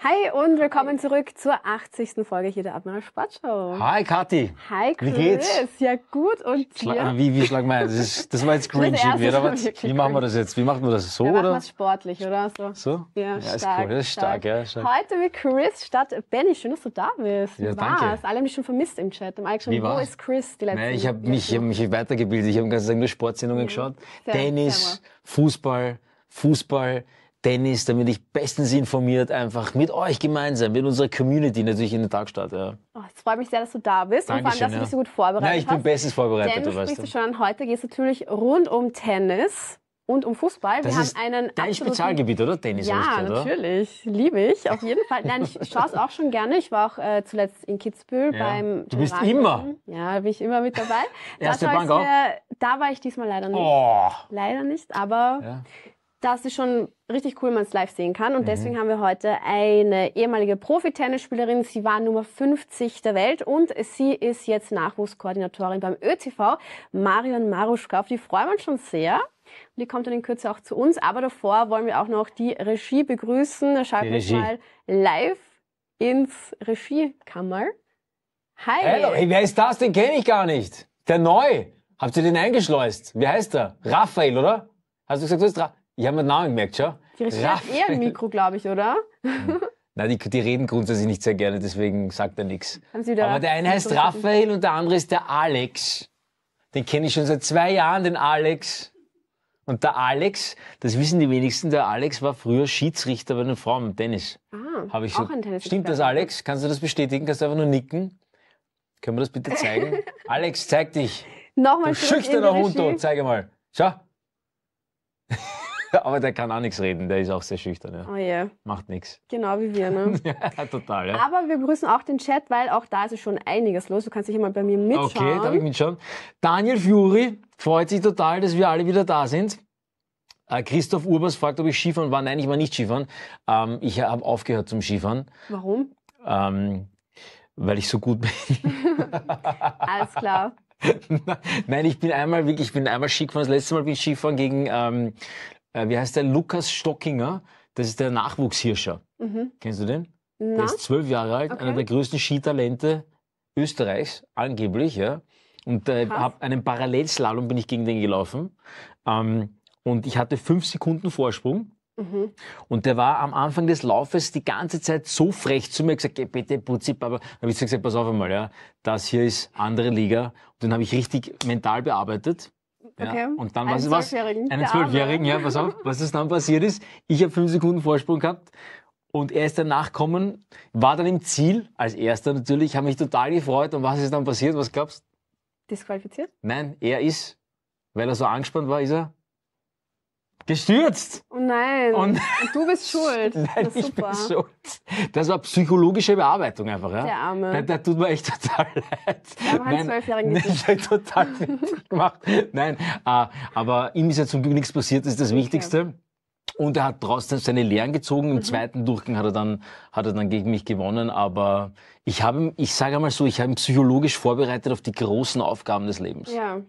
Hi und willkommen zurück zur 80. Folge hier der Admiral Sportshow. Hi Kathi. Hi Chris. Wie geht's? Ja gut und dir? Ah, wie, wie schlag mal, das, ist, das war jetzt cringe irgendwie, Wie machen wir das jetzt? Wie machen wir das? So, ja, oder? Das sportlich, oder? So? so? Ja, ja stark, ist cool. Das ist stark, stark. ja. Stark. Heute mit Chris statt Benny. Schön, dass du da bist. Ja, Wie ja, war's? Alle haben dich schon vermisst im Chat. Im Alex schon, wie war's? wo ist Chris die letzte Nee, ich habe mich, hab mich weitergebildet. Ich habe den ganzen Tag nur Sportsendungen mhm. geschaut. Sehr Tennis, sehr Fußball, Fußball. Dennis, damit ich bestens informiert einfach mit euch gemeinsam, mit unserer Community natürlich in den Tag starte. Ja. Oh, es freut mich sehr, dass du da bist Dankeschön, und vor allem, dass ja. du dich so gut vorbereitet hast. Ja, ich bin bestens vorbereitet. Denn du sprichst du schon heute, geht es natürlich rund um Tennis und um Fußball. Das wir ist haben einen dein Spezialgebiet, oder? Tennis. Ja, gesagt, natürlich. Liebe ich, auf jeden Fall. Nein, ich schaue es auch schon gerne. Ich war auch äh, zuletzt in Kitzbühel ja. beim Du bist General immer? Ja, bin ich immer mit dabei. Erste da Bank auch? da war ich diesmal leider nicht. Oh. Leider nicht, aber ja das ist schon richtig cool, wenn man es live sehen kann. Und mhm. deswegen haben wir heute eine ehemalige Profi-Tennisspielerin. Sie war Nummer 50 der Welt und sie ist jetzt Nachwuchskoordinatorin beim ÖTV, Marion Maruschka. Auf die freuen wir uns schon sehr. Und die kommt dann in Kürze auch zu uns. Aber davor wollen wir auch noch die Regie begrüßen. Da schalten wir mal live ins Regiekammer. Hi! Hello. Hey, wer ist das? Den kenne ich gar nicht. Der neu. Habt ihr den eingeschleust? Wie heißt er? Raphael, oder? Hast du gesagt, du bist Raphael? Ich habe mir den Namen gemerkt, schon. Die recherchiert eher ein Mikro, glaube ich, oder? Nein, die, die, reden grundsätzlich nicht sehr gerne, deswegen sagt er nichts. Aber der eine heißt Raphael und der andere ist der Alex. Den kenne ich schon seit zwei Jahren, den Alex. Und der Alex, das wissen die wenigsten, der Alex war früher Schiedsrichter bei einer Frau im Tennis. Ah, ich auch so. ein Tennis. Stimmt das, Alex? Kannst du das bestätigen? Kannst du einfach nur nicken? Können wir das bitte zeigen? Alex, zeig dich. Nochmal du schüchterner Hund, zeig mal. Schau. Aber der kann auch nichts reden, der ist auch sehr schüchtern. Ja. Oh yeah. Macht nichts. Genau wie wir, ne? ja, total, ja. Aber wir begrüßen auch den Chat, weil auch da ist schon einiges los. Du kannst dich immer bei mir mitschauen. Okay, darf ich mitschauen. Daniel Fury freut sich total, dass wir alle wieder da sind. Äh, Christoph Urbers fragt, ob ich Skifahren war. Nein, ich war nicht Skifahren. Ähm, ich habe aufgehört zum Skifahren. Warum? Ähm, weil ich so gut bin. Alles klar. Nein, ich bin einmal wirklich, ich bin einmal Skifahren. Das letzte Mal bin ich Skifahren gegen ähm, äh, wie heißt der? Lukas Stockinger. Das ist der Nachwuchshirscher. Mhm. Kennst du den? Na? Der ist zwölf Jahre alt, okay. einer der größten Skitalente Österreichs, angeblich, ja. Und äh, habe einen Parallelslalom bin ich gegen den gelaufen. Ähm, und ich hatte fünf Sekunden Vorsprung. Mhm. Und der war am Anfang des Laufes die ganze Zeit so frech zu mir gesagt, hey, bitte putzi, Papa. Dann habe ich gesagt, pass auf einmal, ja, das hier ist andere Liga. Und den habe ich richtig mental bearbeitet. Okay. Ja. Und dann was ist was? Einen Zwölfjährigen, ja, pass auf, was ist dann passiert ist. Ich habe fünf Sekunden Vorsprung gehabt und er ist dann nachkommen, war dann im Ziel, als erster natürlich, habe mich total gefreut. Und was ist dann passiert? Was glaubst du? Disqualifiziert? Nein, er ist, weil er so angespannt war, ist er gestürzt. Oh nein. Und du bist schuld. nein, das ist ich super. bin schuld. Das war psychologische Bearbeitung einfach, ja. Der Arme. Der, da tut mir echt total leid. Wir haben einen halt Zwölfjährigen nein, total gemacht. Nein, äh, aber ihm ist ja zum Glück nichts passiert, das ist das okay. Wichtigste. Und er hat trotzdem seine Lehren gezogen. Im mhm. zweiten Durchgang hat er dann, hat er dann gegen mich gewonnen. Aber ich habe, ich sage einmal so, ich habe ihn psychologisch vorbereitet auf die großen Aufgaben des Lebens. Ja.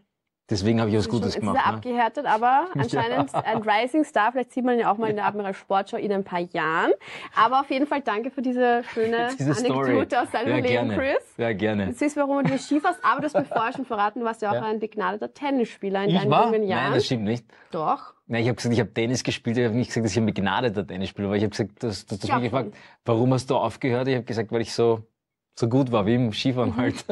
Deswegen habe ich was Gutes ist gemacht. Ist er ne? abgehärtet, aber anscheinend ja. ein Rising Star. Vielleicht sieht man ihn ja auch mal in der Admiral Sportshow in ein paar Jahren. Aber auf jeden Fall danke für diese schöne diese Anekdote Story. aus deinem ja, Leben, gerne. Chris. Ja, gerne. Du siehst, warum du Ski fährst, aber das bevor ich schon verraten, du warst ja auch ja. ein begnadeter Tennisspieler in ich deinen war? jungen Jahren. Nein, das stimmt nicht. Doch. Nein, ich habe gesagt, ich habe Tennis gespielt. Ich habe nicht gesagt, dass ich ein begnadeter Tennisspieler war. Ich habe gesagt, dass, dass du hast mich gefragt, warum hast du aufgehört? Ich habe gesagt, weil ich so so gut war wie im Skifahren mhm. halt.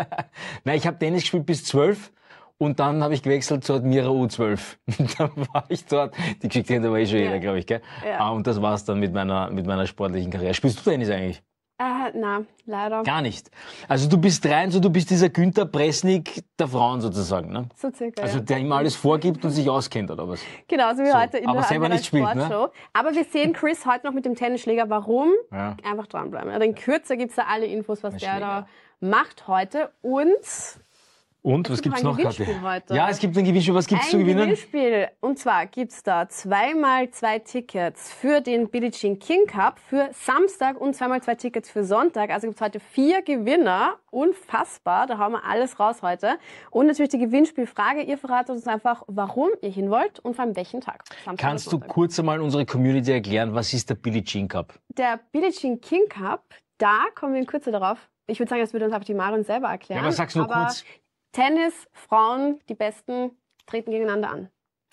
Nein, ich habe Tennis gespielt bis zwölf und dann habe ich gewechselt zur Admira U12. da war ich dort. Die Geschichte kennt aber eh schon ja. jeder, glaube ich, gell? Ja. Ah, und das war es dann mit meiner, mit meiner sportlichen Karriere. Spielst du Tennis eigentlich? Äh, nein, leider. Gar nicht. Also du bist rein, so du bist dieser Günther Presnik der Frauen sozusagen, ne? So circa. Also der immer alles vorgibt und sich auskennt oder was? Genau, so wie so. heute in aber der selber nicht spielt, ne? Sportshow. Ne? Aber wir sehen Chris heute noch mit dem Tennisschläger. Warum? Ja. Einfach dranbleiben. In Kürze es da alle Infos, was der da macht heute. Und und was gibt es noch, Gewinnspiel Heute. Ja, es gibt ein Gewinnspiel. Was gibt es zu gewinnen? Ein Gewinnspiel. Und zwar gibt es da zweimal zwei Tickets für den Billie Jean King Cup für Samstag und zweimal zwei Tickets für Sonntag. Also gibt es heute vier Gewinner. Unfassbar. Da hauen wir alles raus heute. Und natürlich die Gewinnspielfrage. Ihr verratet uns einfach, warum ihr hin wollt und vor allem welchen Tag. Samstag Kannst du kurz einmal unsere Community erklären, was ist der Billie Jean Cup? Der Billie Jean King Cup, da kommen wir in Kürze darauf. Ich würde sagen, das würde uns einfach die Marion selber erklären. Ja, aber sag's nur aber kurz. Tennis, Frauen, die Besten treten gegeneinander an.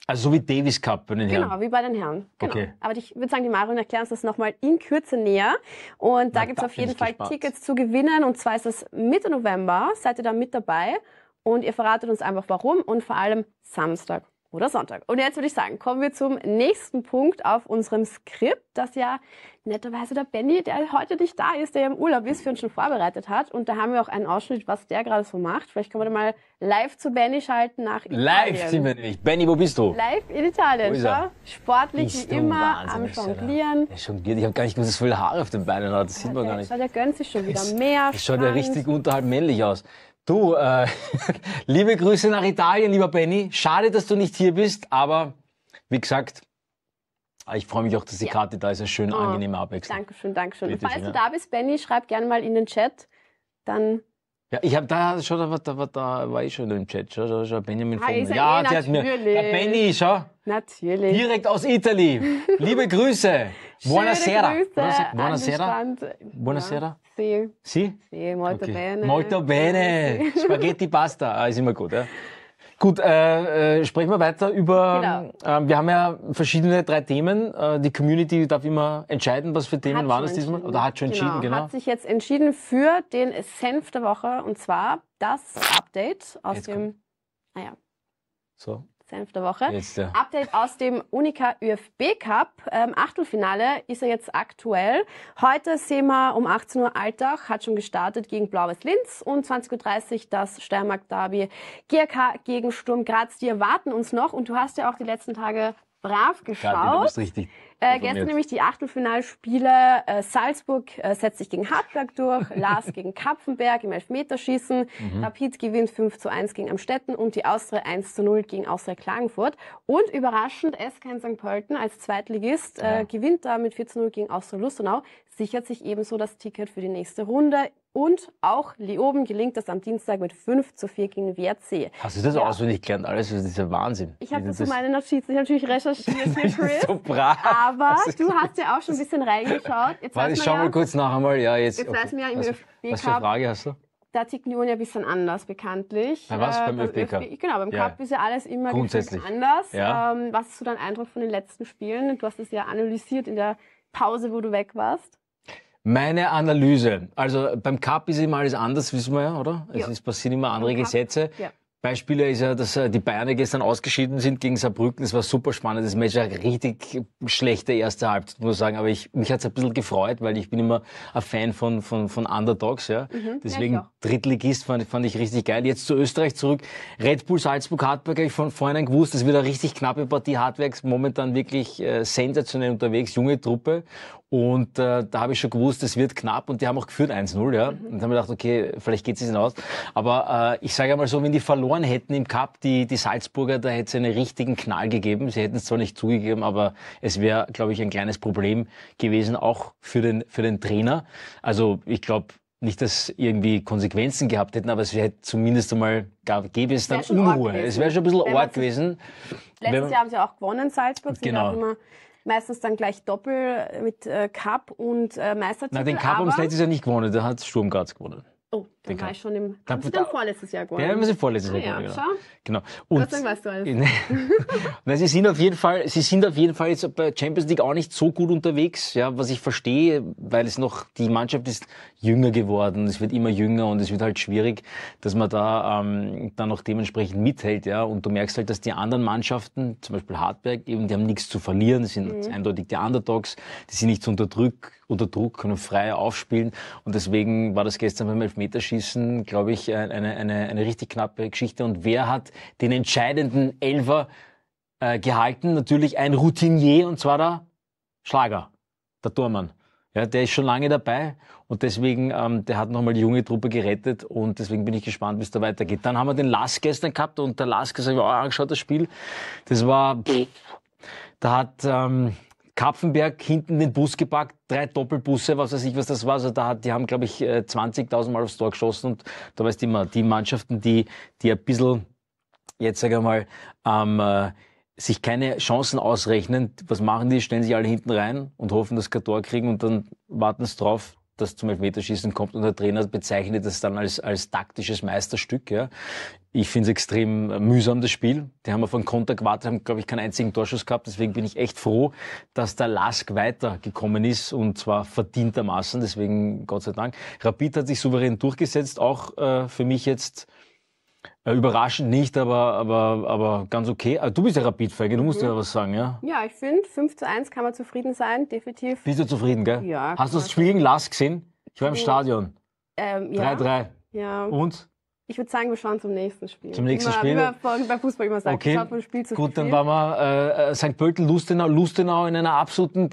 Also so wie Davis Cup bei den genau, Herren. Genau, wie bei den Herren. Genau. Okay. Aber ich würde sagen, die Marion erklärt uns das nochmal in Kürze näher. Und da gibt es auf jeden Fall gespart. Tickets zu gewinnen. Und zwar ist das Mitte November. Seid ihr da mit dabei? Und ihr verratet uns einfach warum und vor allem Samstag oder Sonntag. Und jetzt würde ich sagen, kommen wir zum nächsten Punkt auf unserem Skript, das ja netterweise der Benny, der heute nicht da ist, der im Urlaub ist, für uns schon vorbereitet hat. Und da haben wir auch einen Ausschnitt, was der gerade so macht. Vielleicht können wir mal live zu Benny schalten nach Italien. Live sind wir nämlich. Benny, wo bist du? Live in Italien. Schau, sportlich bist wie immer, am Jonglieren. Ich habe gar nicht gewusst, dass viele Haare auf den Beinen hat. Das sieht ja, man der, gar nicht. Der gönnt sich schon wieder mehr. schaut ja richtig unterhalb männlich aus. Du, äh, liebe Grüße nach Italien, lieber Benny. Schade, dass du nicht hier bist, aber wie gesagt, ich freue mich auch, dass die ja. Karte da ist. Ein schön oh, angenehme Abwechslung. Dankeschön, Dankeschön. Und falls ja. du da bist, Benny, schreib gerne mal in den Chat. Dann ja, ich habe da schon, da, da, da war ich schon im Chat, schon, schon, schon Benjamin ah, von. Ja, eh, der hat mir, der Benny, schau. Natürlich. Direkt aus Italien. Liebe Grüße. Buonasera. Buonasera. Buonasera. Sie. Sie? Sie, molto okay. bene. Molto bene. Spaghetti Pasta, ah, ist immer gut, ja. Gut, äh, äh, sprechen wir weiter über, genau. äh, wir haben ja verschiedene drei Themen. Äh, die Community darf immer entscheiden, was für Themen hat waren es diesmal. Oder hat schon entschieden, genau. genau. Hat sich jetzt entschieden für den Senf der Woche und zwar das Update aus jetzt dem, Ah, ja. so, Senf der Woche. Jetzt, ja. Update aus dem Unica ÖFB Cup. Ähm, Achtelfinale ist er jetzt aktuell. Heute sehen wir um 18 Uhr Alltag, hat schon gestartet gegen Blaues Linz und 20.30 Uhr das Steiermark Derby GRK gegen Sturm Graz. Die erwarten uns noch und du hast ja auch die letzten Tage brav geschaut. Kathi, du bist richtig äh, gestern nämlich die Achtelfinalspiele. Äh, Salzburg äh, setzt sich gegen Hartberg durch, Lars gegen Kapfenberg im Elfmeterschießen, mhm. Rapid gewinnt 5 zu 1 gegen Amstetten und die Austria 1 zu 0 gegen Austria Klagenfurt. Und überraschend, SK St. Pölten als Zweitligist äh, ja. gewinnt da mit 4 zu 0 gegen Austria Lustenau sichert sich ebenso das Ticket für die nächste Runde. Und auch Leoben gelingt das am Dienstag mit 5 zu 4 gegen Wertsee. Hast du das ja. auswendig gelernt? Alles das ist ja Wahnsinn. Ich habe zu meinen meine Notizen natürlich recherchiert, Chris. so brav. Aber du hast ja auch schon ein bisschen reingeschaut. Jetzt Warte, ich schau ja, mal kurz nach einmal. Ja, jetzt jetzt okay. weiß man ja im was, ÖFB Was für eine Frage hast du? da tickt Union ja ein bisschen anders, bekanntlich. Bei was? Äh, beim, beim ÖFB Cup? Genau, beim ja. Cup ist ja alles immer Grundsätzlich. anders. Ja. Ähm, was ist so dein Eindruck von den letzten Spielen? Du hast es ja analysiert in der Pause, wo du weg warst. Meine Analyse. Also beim Cup ist immer alles anders, wissen wir ja, oder? Ja. Es passieren immer andere beim Gesetze. Ja. Beispiele ist ja, dass äh, die Bayern gestern ausgeschieden sind gegen Saarbrücken. Es war super Das Match, war richtig schlechte erste Halbzeit, muss ich sagen. Aber ich, mich hat es ein bisschen gefreut, weil ich bin immer ein Fan von, von, von Underdogs. Ja. Mhm, Deswegen ja, Drittligist fand, fand ich richtig geil. Jetzt zu Österreich zurück. Red Bull Salzburg-Hartberg habe ich von vornherein gewusst, das wird eine richtig knappe Partie. Hartbergs momentan wirklich äh, sensationell unterwegs, junge Truppe. Und äh, da habe ich schon gewusst, es wird knapp und die haben auch geführt 1-0. Ja? Mhm. Und haben gedacht, okay, vielleicht geht es aus. Aber äh, ich sage einmal so, wenn die verloren hätten im Cup, die, die Salzburger, da hätte es einen richtigen Knall gegeben. Sie hätten es zwar nicht zugegeben, aber es wäre, glaube ich, ein kleines Problem gewesen, auch für den, für den Trainer. Also ich glaube, nicht, dass irgendwie Konsequenzen gehabt hätten, aber es wäre zumindest einmal, gäbe es dann Unruhe. Es wäre schon ein bisschen Ort gewesen. Letztes Jahr haben sie auch gewonnen, Salzburg. Sie genau meistens dann gleich Doppel mit äh, Cup und äh, Meistertitel. Na, den Cup haben es letztes Jahr nicht gewonnen, da hat Sturm Graz gewonnen. Oh, den war ich schon im. Da, haben Sie dann vorletztes Jahr gewonnen? Ja, haben Sie vorletztes Jahr ah gewonnen. Ja, genau. genau. Und Gott sei Dank weißt du alles. Nein, Sie sind auf jeden Fall, Sie sind auf jeden Fall jetzt bei Champions League auch nicht so gut unterwegs, ja, was ich verstehe, weil es noch die Mannschaft ist jünger geworden, es wird immer jünger und es wird halt schwierig, dass man da ähm, dann auch dementsprechend mithält. Ja? Und du merkst halt, dass die anderen Mannschaften, zum Beispiel Hartberg, eben, die haben nichts zu verlieren, die sind mhm. eindeutig die Underdogs, die sind nicht unter Druck, unter Druck, können frei aufspielen. Und deswegen war das gestern beim Elfmeterschießen, glaube ich, eine, eine, eine richtig knappe Geschichte. Und wer hat den entscheidenden Elfer äh, gehalten? Natürlich ein Routinier, und zwar der Schlager, der Tormann. Ja, der ist schon lange dabei und deswegen, ähm, der hat nochmal die junge Truppe gerettet und deswegen bin ich gespannt, wie es da weitergeht. Dann haben wir den Lask gestern gehabt und der Lask, das habe ich auch angeschaut, das Spiel. Das war, pff, mhm. da hat ähm, Kapfenberg hinten den Bus gepackt, drei Doppelbusse, was weiß ich, was das war. Also da hat, die haben, glaube ich, 20.000 äh, Mal aufs Tor geschossen und da weißt du immer, die Mannschaften, die, die ein bisschen, jetzt sage ich mal, ähm, äh, sich keine Chancen ausrechnen. Was machen die? Stellen sich alle hinten rein und hoffen, dass sie Tor kriegen und dann warten sie drauf, dass zum Elfmeterschießen kommt und der Trainer bezeichnet das dann als, als taktisches Meisterstück. Ja. Ich finde es extrem äh, mühsam, das Spiel. Die haben auf einen Konter gewartet, haben, glaube ich, keinen einzigen Torschuss gehabt. Deswegen bin ich echt froh, dass der Lask weitergekommen ist und zwar verdientermaßen. Deswegen Gott sei Dank. Rapid hat sich souverän durchgesetzt, auch äh, für mich jetzt äh, überraschend nicht, aber, aber, aber ganz okay. Ah, du bist ja rapid du musst mhm. ja was sagen, ja? Ja, ich finde, 5 zu 1 kann man zufrieden sein, definitiv. Bist du zufrieden, gell? Ja. Hast du das Spiel gegen Lask gesehen? Ich war im mhm. Stadion. 3-3. Ähm, ja. ja. Und? Ich würde sagen, wir schauen zum nächsten Spiel. Zum nächsten immer, Spiel? Wie bei Fußball immer sagt, okay. von Spiel zu Gut, Spiel. dann waren wir äh, äh St. Pölten, Lustenau, Lustenau in einer absoluten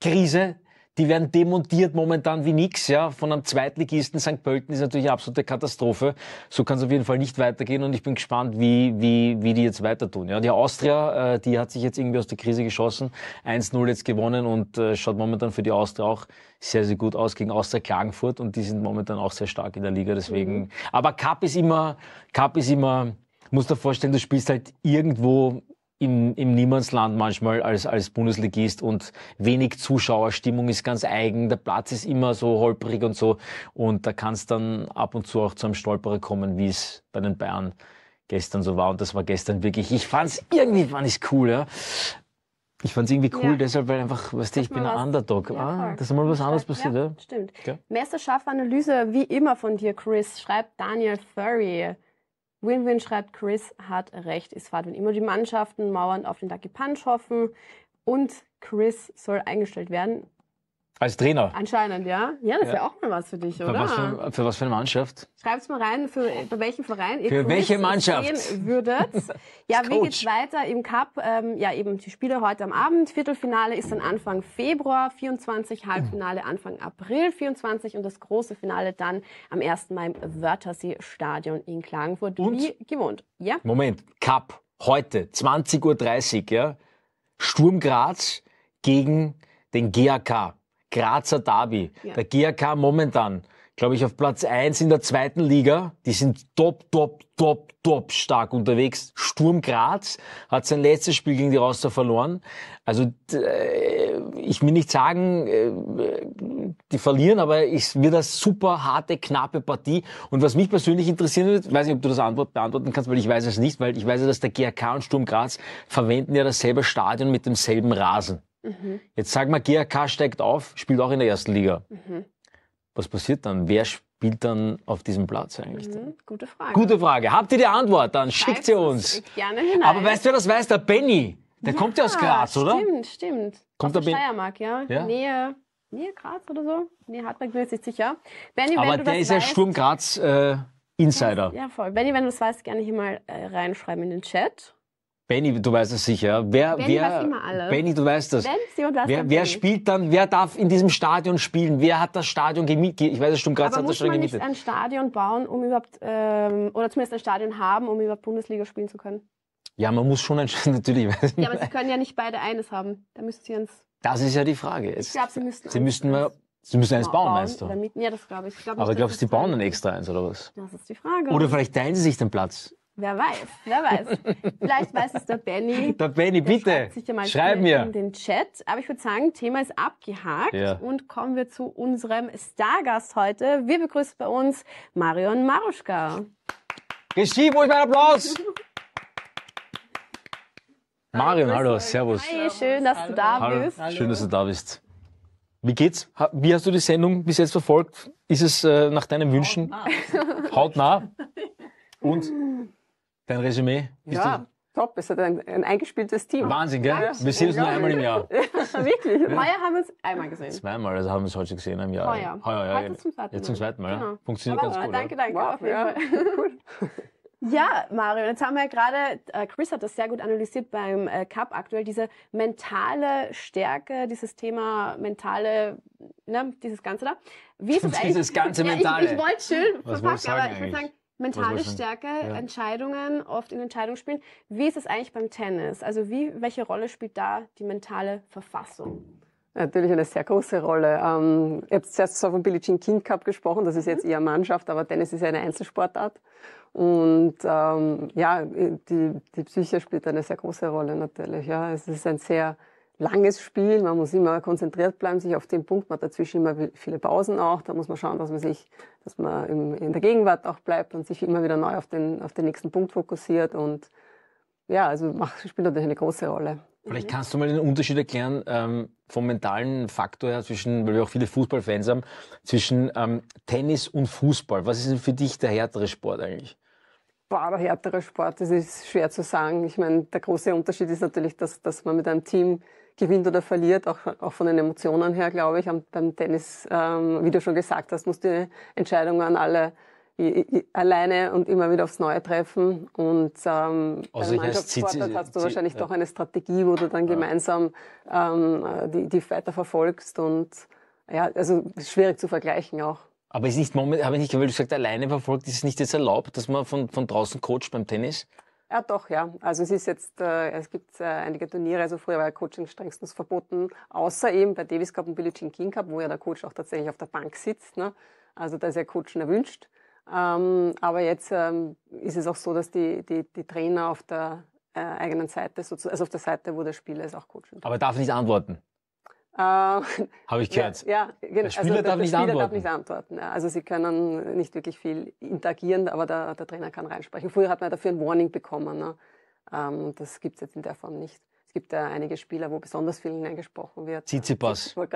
Krise die werden demontiert momentan wie nix, ja. Von einem Zweitligisten St. Pölten ist natürlich eine absolute Katastrophe. So kann es auf jeden Fall nicht weitergehen und ich bin gespannt, wie, wie, wie die jetzt weiter tun. Ja, die Austria, äh, die hat sich jetzt irgendwie aus der Krise geschossen, 1-0 jetzt gewonnen und äh, schaut momentan für die Austria auch sehr, sehr gut aus gegen Austria Klagenfurt und die sind momentan auch sehr stark in der Liga, deswegen. Mhm. Aber Cup ist immer, Cup ist immer, musst du dir vorstellen, du spielst halt irgendwo im, im Niemandsland manchmal als, als Bundesligist und wenig Zuschauerstimmung ist ganz eigen. Der Platz ist immer so holprig und so. Und da kann es dann ab und zu auch zu einem Stolperer kommen, wie es bei den Bayern gestern so war. Und das war gestern wirklich, ich fand es irgendwie, fand ich's cool, ja. Ich fand es irgendwie cool, ja. deshalb, weil einfach, weißt du, ich bin ein Underdog. Ja, ah, ist mal was anderes passiert, ja? ja? Stimmt. Okay. Meisterschaft-Analyse, wie immer von dir, Chris, schreibt Daniel Furry. Win-Win schreibt Chris hat recht. Es fahrt, wenn immer die Mannschaften mauernd auf den Ducky Punch hoffen und Chris soll eingestellt werden. Als Trainer? Anscheinend, ja. Ja, das ja. ist auch mal was für dich, für oder? Was für, für, was für eine Mannschaft? Schreib's mal rein, für bei welchem Verein ihr für welche Mannschaft? gehen würdet. ja, wie geht's weiter im Cup? Ähm, ja, eben die Spiele heute am Abend. Viertelfinale ist dann Anfang Februar 24, Halbfinale Anfang April 24 und das große Finale dann am 1. Mai im Wörthersee-Stadion in Klagenfurt. Und? Wie gewohnt, ja? Moment, Cup heute, 20.30 Uhr, ja? Sturm Graz gegen den GAK. Grazer Derby. Ja. Der GRK momentan, glaube ich, auf Platz 1 in der zweiten Liga. Die sind top, top, top, top stark unterwegs. Sturm Graz hat sein letztes Spiel gegen die Roster verloren. Also äh, ich will nicht sagen, äh, die verlieren, aber es wird eine super harte, knappe Partie. Und was mich persönlich interessieren wird, weiß nicht, ob du das Antwort beantworten kannst, weil ich weiß es nicht, weil ich weiß dass der GRK und Sturm Graz verwenden ja dasselbe Stadion mit demselben Rasen. Mhm. Jetzt sag mal, GAK steigt auf, spielt auch in der ersten Liga. Mhm. Was passiert dann? Wer spielt dann auf diesem Platz eigentlich? Mhm. Gute Frage. Gute Frage. Habt ihr die Antwort? Dann schickt sie uns. Gerne hinein. Aber weißt du, wer das weiß? Der Benny. Der ja, kommt ja aus Graz, oder? Stimmt, stimmt. Kommt aus der, Steiermark, ja. ja? Nähe, Nähe Graz oder so. Nähe Hartberg, bin ich nicht sicher. Benny, Aber der ist ja Sturm Graz äh, Insider. Ja, voll. Benny, wenn du das weißt, gerne hier mal äh, reinschreiben in den Chat. Benny, du weißt es sicher. Wer, Benny wer, weiß immer alles. Benny, du weißt das. Benzi das wer, wer spielt dann? Wer darf in diesem Stadion spielen? Wer hat das Stadion gemietet? Ich weiß, stimmt gerade. Graz hat das Stadion gemietet. Aber muss man nicht ein Stadion bauen, um überhaupt ähm, oder zumindest ein Stadion haben, um überhaupt Bundesliga spielen zu können? Ja, man muss schon ein natürlich. Ja, aber sie können ja nicht beide eines haben. Da müssten sie uns. Das ist ja die Frage. Ich glaube, sie müssten. Sie müssten mal. Sie müssen eins bauen, bauen, meinst du? Ja, das glaube ich. ich glaub nicht, aber glaubst du, die bauen dann extra eins oder was? Das ist die Frage. Oder vielleicht teilen sie sich den Platz. Wer weiß, wer weiß. Vielleicht weiß es der Benny. Der Benny, bitte. Schreib mir. In den Chat. Aber ich würde sagen, Thema ist abgehakt ja. und kommen wir zu unserem Stargast heute. Wir begrüßen bei uns Marion Maruschka. Regie, wo ist mein Applaus? Marion, hallo, servus. Hi, schön, dass hallo. du da bist. Hallo. Schön, dass du da bist. Wie geht's? Wie hast du die Sendung bis jetzt verfolgt? Ist es äh, nach deinen Wünschen? Hautnah. nah. Und Dein Resümee? Bist ja. Top, es hat ein, ein eingespieltes Team. Wahnsinn, gell? Ja, wir sehen uns nur einmal im Jahr. Wirklich? Ja. Heuer haben wir uns einmal gesehen. Zweimal, also haben wir es heute gesehen im Jahr. Heuer. Heuer, ja. Heute genau. zum zweiten Mal. Jetzt zum zweiten Mal, genau. Funktioniert Aber ganz gut. Danke, danke. Wow, auf jeden ja. Fall. cool. Ja, Mario, jetzt haben wir ja gerade, äh, Chris hat das sehr gut analysiert beim äh, Cup aktuell, diese mentale Stärke, dieses Thema mentale, ne, dieses Ganze da. Wie ist es eigentlich? dieses ganze mentale. Ja, ich, ich wollte schön verpacken, aber ich würde sagen, Mentale Stärke, ja. Entscheidungen, oft in Entscheidungen spielen. Wie ist es eigentlich beim Tennis? Also wie, welche Rolle spielt da die mentale Verfassung? Natürlich eine sehr große Rolle. Ähm, ich habe zuerst so vom Billie Jean King Cup gesprochen, das ist jetzt mhm. eher Mannschaft, aber Tennis ist ja eine Einzelsportart. Und ähm, ja, die, die Psyche spielt eine sehr große Rolle natürlich. Ja. Es ist ein sehr langes Spiel. Man muss immer konzentriert bleiben, sich auf den Punkt. Man hat dazwischen immer viele Pausen auch. Da muss man schauen, dass man sich, dass man im, in der Gegenwart auch bleibt und sich immer wieder neu auf den, auf den nächsten Punkt fokussiert. Und ja, also macht, spielt natürlich eine große Rolle. Vielleicht kannst du mal den Unterschied erklären ähm, vom mentalen Faktor her zwischen, weil wir auch viele Fußballfans haben, zwischen ähm, Tennis und Fußball. Was ist denn für dich der härtere Sport eigentlich? Boah, der härtere Sport, das ist schwer zu sagen. Ich meine, der große Unterschied ist natürlich, dass, dass man mit einem Team gewinnt oder verliert, auch, auch von den Emotionen her, glaube ich. Beim Tennis, ähm, wie du schon gesagt hast, musst du die Entscheidungen an alle alleine und immer wieder aufs Neue treffen. Und ähm, also beim Mannschaftssportart hast du wahrscheinlich ja. doch eine Strategie, wo du dann gemeinsam ähm, die, die Fighter verfolgst. Und ja, also schwierig zu vergleichen auch. Aber ist nicht momentan, habe ich nicht, weil du gesagt alleine verfolgt, ist es nicht jetzt erlaubt, dass man von, von draußen coacht beim Tennis? Ja, doch, ja. Also es ist jetzt, äh, es gibt äh, einige Turniere, also früher war ja Coaching strengstens verboten, außer eben bei Davis Cup und Billie Jean King Cup, wo ja der Coach auch tatsächlich auf der Bank sitzt. Ne? Also da ist ja Coachen erwünscht. Ähm, aber jetzt ähm, ist es auch so, dass die, die, die Trainer auf der äh, eigenen Seite, also auf der Seite, wo der Spieler ist, auch coachen. Aber darf nicht antworten? Äh, Habe ich gehört. Ja, ja genau. Der Spieler, also, darf, der, nicht Spieler antworten. darf nicht antworten. Ja. Also sie können nicht wirklich viel interagieren, aber der, der Trainer kann reinsprechen. Früher hat man dafür ein Warning bekommen. Ne? Ähm, das gibt's jetzt in der Form nicht. Es gibt ja einige Spieler, wo besonders viel hineingesprochen wird. Tsitsipas. Halt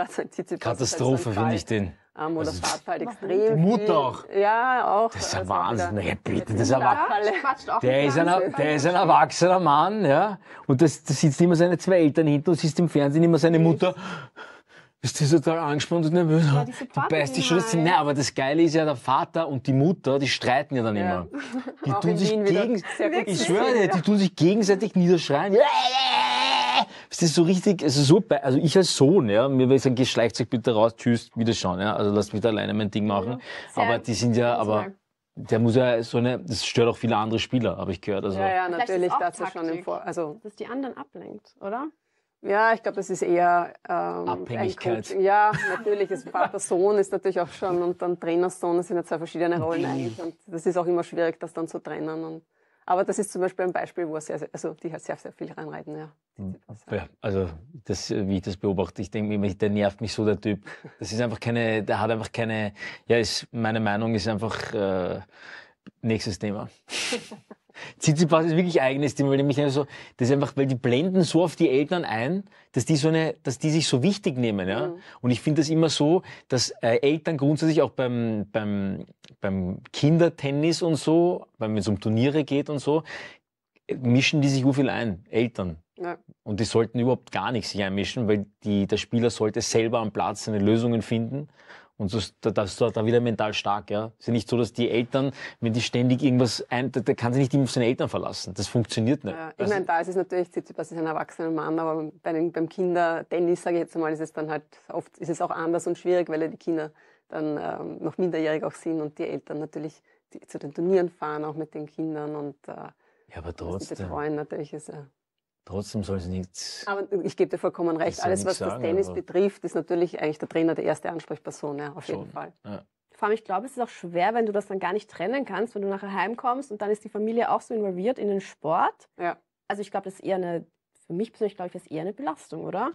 Katastrophe, finde ich den ähm, oder also, fahrt halt extrem Mut viel. doch! Ja, auch. Das ist ein Wahnsinn. Ja, bitte, das ist ein Wahnsinn. Der ist, ein, der ist ein erwachsener Mann, ja. Und da sitzen immer seine zwei Eltern hinter und sitzt im Fernsehen immer seine Mutter ist die total angespannt und nervös. Ja, die, beißt dich schon. Nein, aber das Geile ist ja, der Vater und die Mutter, die streiten ja dann ja. immer. Die tun sich gegenseitig, ich schwöre, die tun sich gegenseitig niederschreien ist das so richtig, also so, also ich als Sohn, ja, mir würde ich sagen, geschleicht sich bitte raus, tschüss, wiederschauen, ja, also lasst mich da alleine mein Ding machen. Ja, aber die sind ja, aber, der muss ja so eine, das stört auch viele andere Spieler, habe ich gehört. Also. Ja, ja, natürlich dazu schon im Vor, also. Dass die anderen ablenkt, oder? Ja, ich glaube, das ist eher ähm, Abhängigkeit. Ja, natürlich. Das Vater-Sohn ist natürlich auch schon und dann Trainer Sohn. Das sind ja zwei verschiedene Rollen eigentlich. Und das ist auch immer schwierig, das dann zu trennen. Und aber das ist zum Beispiel ein Beispiel, wo sehr, also die halt sehr, sehr viel reinreiten. Hm. Ja. ja also das, wie ich das beobachte, ich denke mir, der nervt mich so, der Typ. Das ist einfach keine, der hat einfach keine, ja, ist, meine Meinung ist einfach äh, nächstes Thema. Tsitsipas ist wirklich eigenes Thema, weil nämlich so, also, das ist einfach, weil die blenden so auf die Eltern ein, dass die so eine, dass die sich so wichtig nehmen, ja. Mhm. Und ich finde das immer so, dass äh, Eltern grundsätzlich auch beim, beim, beim Kindertennis und so, wenn es um Turniere geht und so, mischen die sich so viel ein, Eltern. Ja. Und die sollten überhaupt gar nicht sich einmischen, weil die, der Spieler sollte selber am Platz seine Lösungen finden und so, da, da ist dann wieder mental stark, ja. Ist ja nicht so, dass die Eltern, wenn die ständig irgendwas ein, da, kann sie nicht immer auf seine Eltern verlassen. Das funktioniert nicht. Ja, ich also meine, da ist es natürlich, Tsitsipas ist ein erwachsener Mann, aber bei den, beim Kindertennis, sage ich jetzt mal, ist es dann halt, oft ist es auch anders und schwierig, weil ja die Kinder dann ähm, noch minderjährig auch sind und die Eltern natürlich die, zu den Turnieren fahren, auch mit den Kindern und äh, ja, aber trotzdem. Das Betreuen natürlich ist ja. Trotzdem soll es nichts. Aber ich gebe dir vollkommen recht. Alles, was sagen, das Tennis betrifft, ist natürlich eigentlich der Trainer der erste Ansprechperson, ja, auf schon. jeden Fall. Ja. Vor allem, ich glaube, es ist auch schwer, wenn du das dann gar nicht trennen kannst, wenn du nachher heimkommst und dann ist die Familie auch so involviert in den Sport. Ja. Also ich glaube, das ist eher eine, für mich persönlich glaube ich, das ist eher eine Belastung, oder?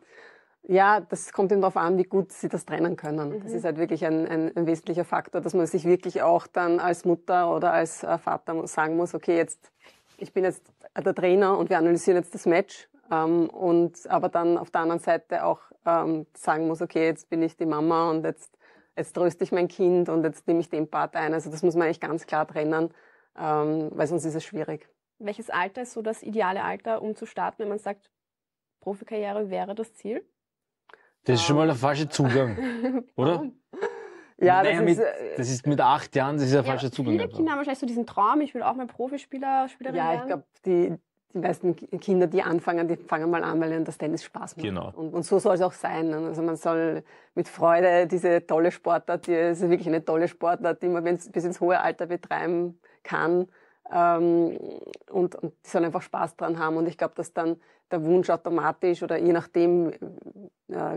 Ja, das kommt eben darauf an, wie gut sie das trennen können. Mhm. Das ist halt wirklich ein, ein, ein, wesentlicher Faktor, dass man sich wirklich auch dann als Mutter oder als äh, Vater sagen muss, okay, jetzt ich bin jetzt der Trainer und wir analysieren jetzt das Match. Ähm, und aber dann auf der anderen Seite auch ähm, sagen muss, okay, jetzt bin ich die Mama und jetzt, jetzt tröste ich mein Kind und jetzt nehme ich den Part ein. Also das muss man eigentlich ganz klar trennen, ähm, weil sonst ist es schwierig. Welches Alter ist so das ideale Alter, um zu starten, wenn man sagt, Profikarriere wäre das Ziel? Das ist schon mal der ähm. falsche Zugang, oder? Ja, naja, das, ist, äh, das ist mit acht Jahren, das ist ja, ja falscher Zugang. Viele Kinder haben wahrscheinlich so diesen Traum, ich will auch mal Profispieler, Spielerin ja, werden. Ja, ich glaube, die, die meisten Kinder, die anfangen, die fangen mal an, weil ihnen das Tennis Spaß macht. Genau. Und, und so soll es auch sein. Also man soll mit Freude diese tolle Sportart, die ist wirklich eine tolle Sportart, die man bis ins hohe Alter betreiben kann ähm, und, und die sollen einfach Spaß dran haben. Und ich glaube, dass dann der Wunsch automatisch oder je nachdem, äh,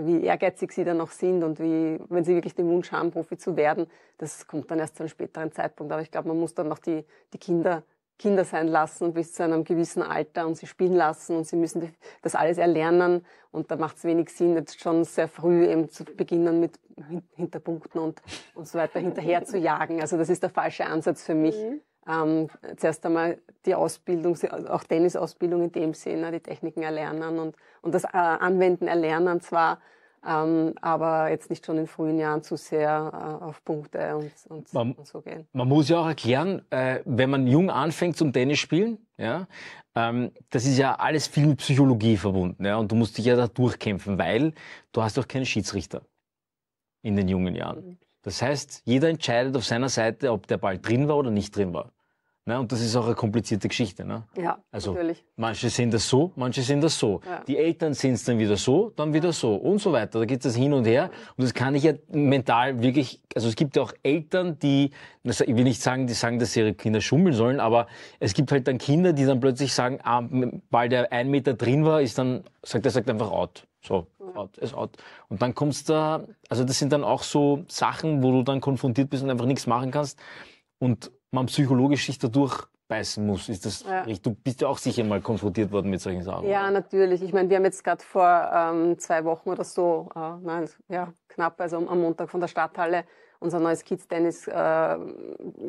wie ehrgeizig sie dann noch sind und wie, wenn sie wirklich den Wunsch haben, Profi zu werden, das kommt dann erst zu einem späteren Zeitpunkt. Aber ich glaube, man muss dann noch die, die Kinder Kinder sein lassen bis zu einem gewissen Alter und sie spielen lassen und sie müssen das alles erlernen und da macht es wenig Sinn, jetzt schon sehr früh eben zu beginnen mit Hinterpunkten und, und so weiter hinterher zu jagen. Also das ist der falsche Ansatz für mich. Mhm ähm, zuerst einmal die Ausbildung, auch Tennisausbildung in dem Sinne, ne, die Techniken erlernen und, und das äh, Anwenden erlernen zwar, ähm, aber jetzt nicht schon in frühen Jahren zu sehr äh, auf Punkte und, und, man, und, so gehen. Man muss ja auch erklären, äh, wenn man jung anfängt zum Tennis spielen, ja, ähm, das ist ja alles viel mit Psychologie verbunden, ja, und du musst dich ja da durchkämpfen, weil du hast doch keinen Schiedsrichter in den jungen Jahren. Mhm. Das heißt, jeder entscheidet auf seiner Seite, ob der Ball drin war oder nicht drin war. Ne? Und das ist auch eine komplizierte Geschichte. Ne? Ja, also, natürlich. Manche sehen das so, manche sehen das so. Ja. Die Eltern sehen es dann wieder so, dann wieder so und so weiter. Da geht es hin und her. Und das kann ich ja mental wirklich, also es gibt ja auch Eltern, die, ich will nicht sagen, die sagen, dass ihre Kinder schummeln sollen, aber es gibt halt dann Kinder, die dann plötzlich sagen, ah, weil der ein Meter drin war, ist dann, sagt er, sagt einfach out. So, out, ist out. Und dann kommst da, also das sind dann auch so Sachen, wo du dann konfrontiert bist und einfach nichts machen kannst und man psychologisch sich dadurch beißen muss. Ist das ja. richtig? Du bist ja auch sicher mal konfrontiert worden mit solchen Sachen. Ja, oder? natürlich. Ich meine, wir haben jetzt gerade vor ähm, zwei Wochen oder so, äh, nein, ja, knapp, also am Montag von der Stadthalle unser neues Kids Tennis äh,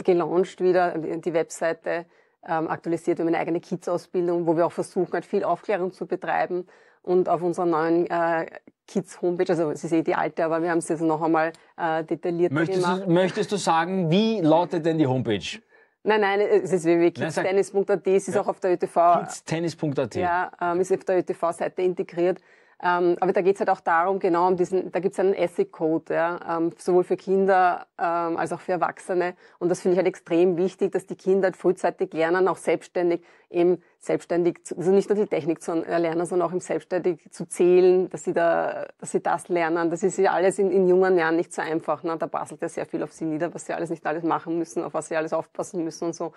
gelauncht wieder, die Webseite ähm, aktualisiert. Wir haben eine eigene Kids-Ausbildung, wo wir auch versuchen, halt viel Aufklärung zu betreiben und auf unserer neuen äh, Kids Homepage, also es ist eh die alte, aber wir haben es jetzt noch einmal äh, detaillierter möchtest gemacht. Du, möchtest du sagen, wie lautet denn die Homepage? Nein, nein, es ist www.kidstennis.at, es ist ja. auch auf der ÖTV. Kidstennis.at. Ja, ähm, ist auf der ÖTV-Seite integriert. Ähm, aber da geht's halt auch darum, genau um diesen, da gibt's einen Ethic-Code, ja, ähm, sowohl für Kinder ähm, als auch für Erwachsene. Und das finde ich halt extrem wichtig, dass die Kinder halt frühzeitig lernen, auch selbstständig eben selbstständig, zu, also nicht nur die Technik zu erlernen, sondern auch im selbstständig zu zählen, dass sie da, dass sie das lernen. Das ist ja alles in, in jungen Jahren nicht so einfach. Ne? Da baselt ja sehr viel auf sie nieder, was sie alles nicht alles machen müssen, auf was sie alles aufpassen müssen und so.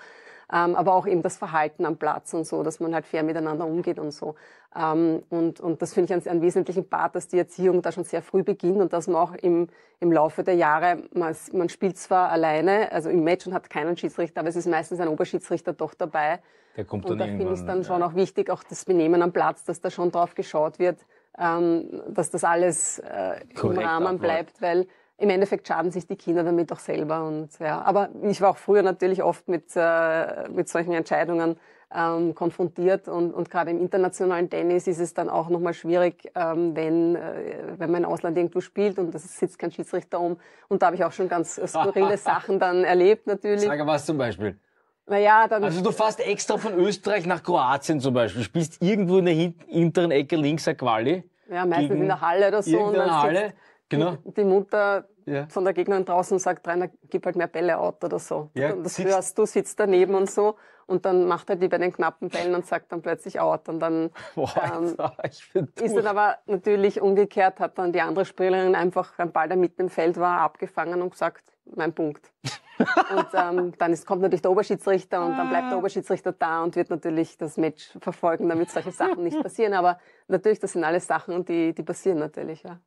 Ähm, aber auch eben das Verhalten am Platz und so, dass man halt fair miteinander umgeht und so. Ähm, und, und das finde ich einen, einen, wesentlichen Part, dass die Erziehung da schon sehr früh beginnt und dass man auch im, im Laufe der Jahre, man, man spielt zwar alleine, also im Match und hat keinen Schiedsrichter, aber es ist meistens ein Oberschiedsrichter doch dabei. Der kommt dann und da finde ich es dann schon auch wichtig, auch das Benehmen am Platz, dass da schon drauf geschaut wird, ähm, dass das alles äh, im Rahmen bleibt, weil im Endeffekt schaden sich die Kinder damit auch selber. Und ja, aber ich war auch früher natürlich oft mit, äh, mit solchen Entscheidungen ähm, konfrontiert und, und gerade im internationalen Tennis ist es dann auch nochmal schwierig, ähm, wenn, äh, wenn man im Ausland irgendwo spielt und es sitzt kein Schiedsrichter um. Und da habe ich auch schon ganz skurrile Sachen dann erlebt natürlich. Sag was zum Beispiel. Naja, dann. Also du fährst extra von Österreich nach Kroatien zum Beispiel, spielst irgendwo in der hinteren Ecke links ein Quali. Ja, meistens in der Halle oder so. In der Halle. Sitzt, Genau. Die, die Mutter ja. von der Gegnerin draußen sagt, Rainer, gib halt mehr Bälle out oder so. Ja, und das sitzt, hörst du, sitzt daneben und so. Und dann macht er halt die bei den knappen Bällen und sagt dann plötzlich out. Und dann Boah, ähm, Alter, ah, ist dann aber natürlich umgekehrt, hat dann die andere Spielerin einfach einen Ball, der mitten im Feld war, abgefangen und gesagt, mein Punkt. und ähm, dann ist, kommt natürlich der Oberschiedsrichter und dann bleibt der ah. Oberschiedsrichter da und wird natürlich das Match verfolgen, damit solche Sachen nicht passieren. Aber natürlich, das sind alles Sachen, die, die passieren natürlich, ja.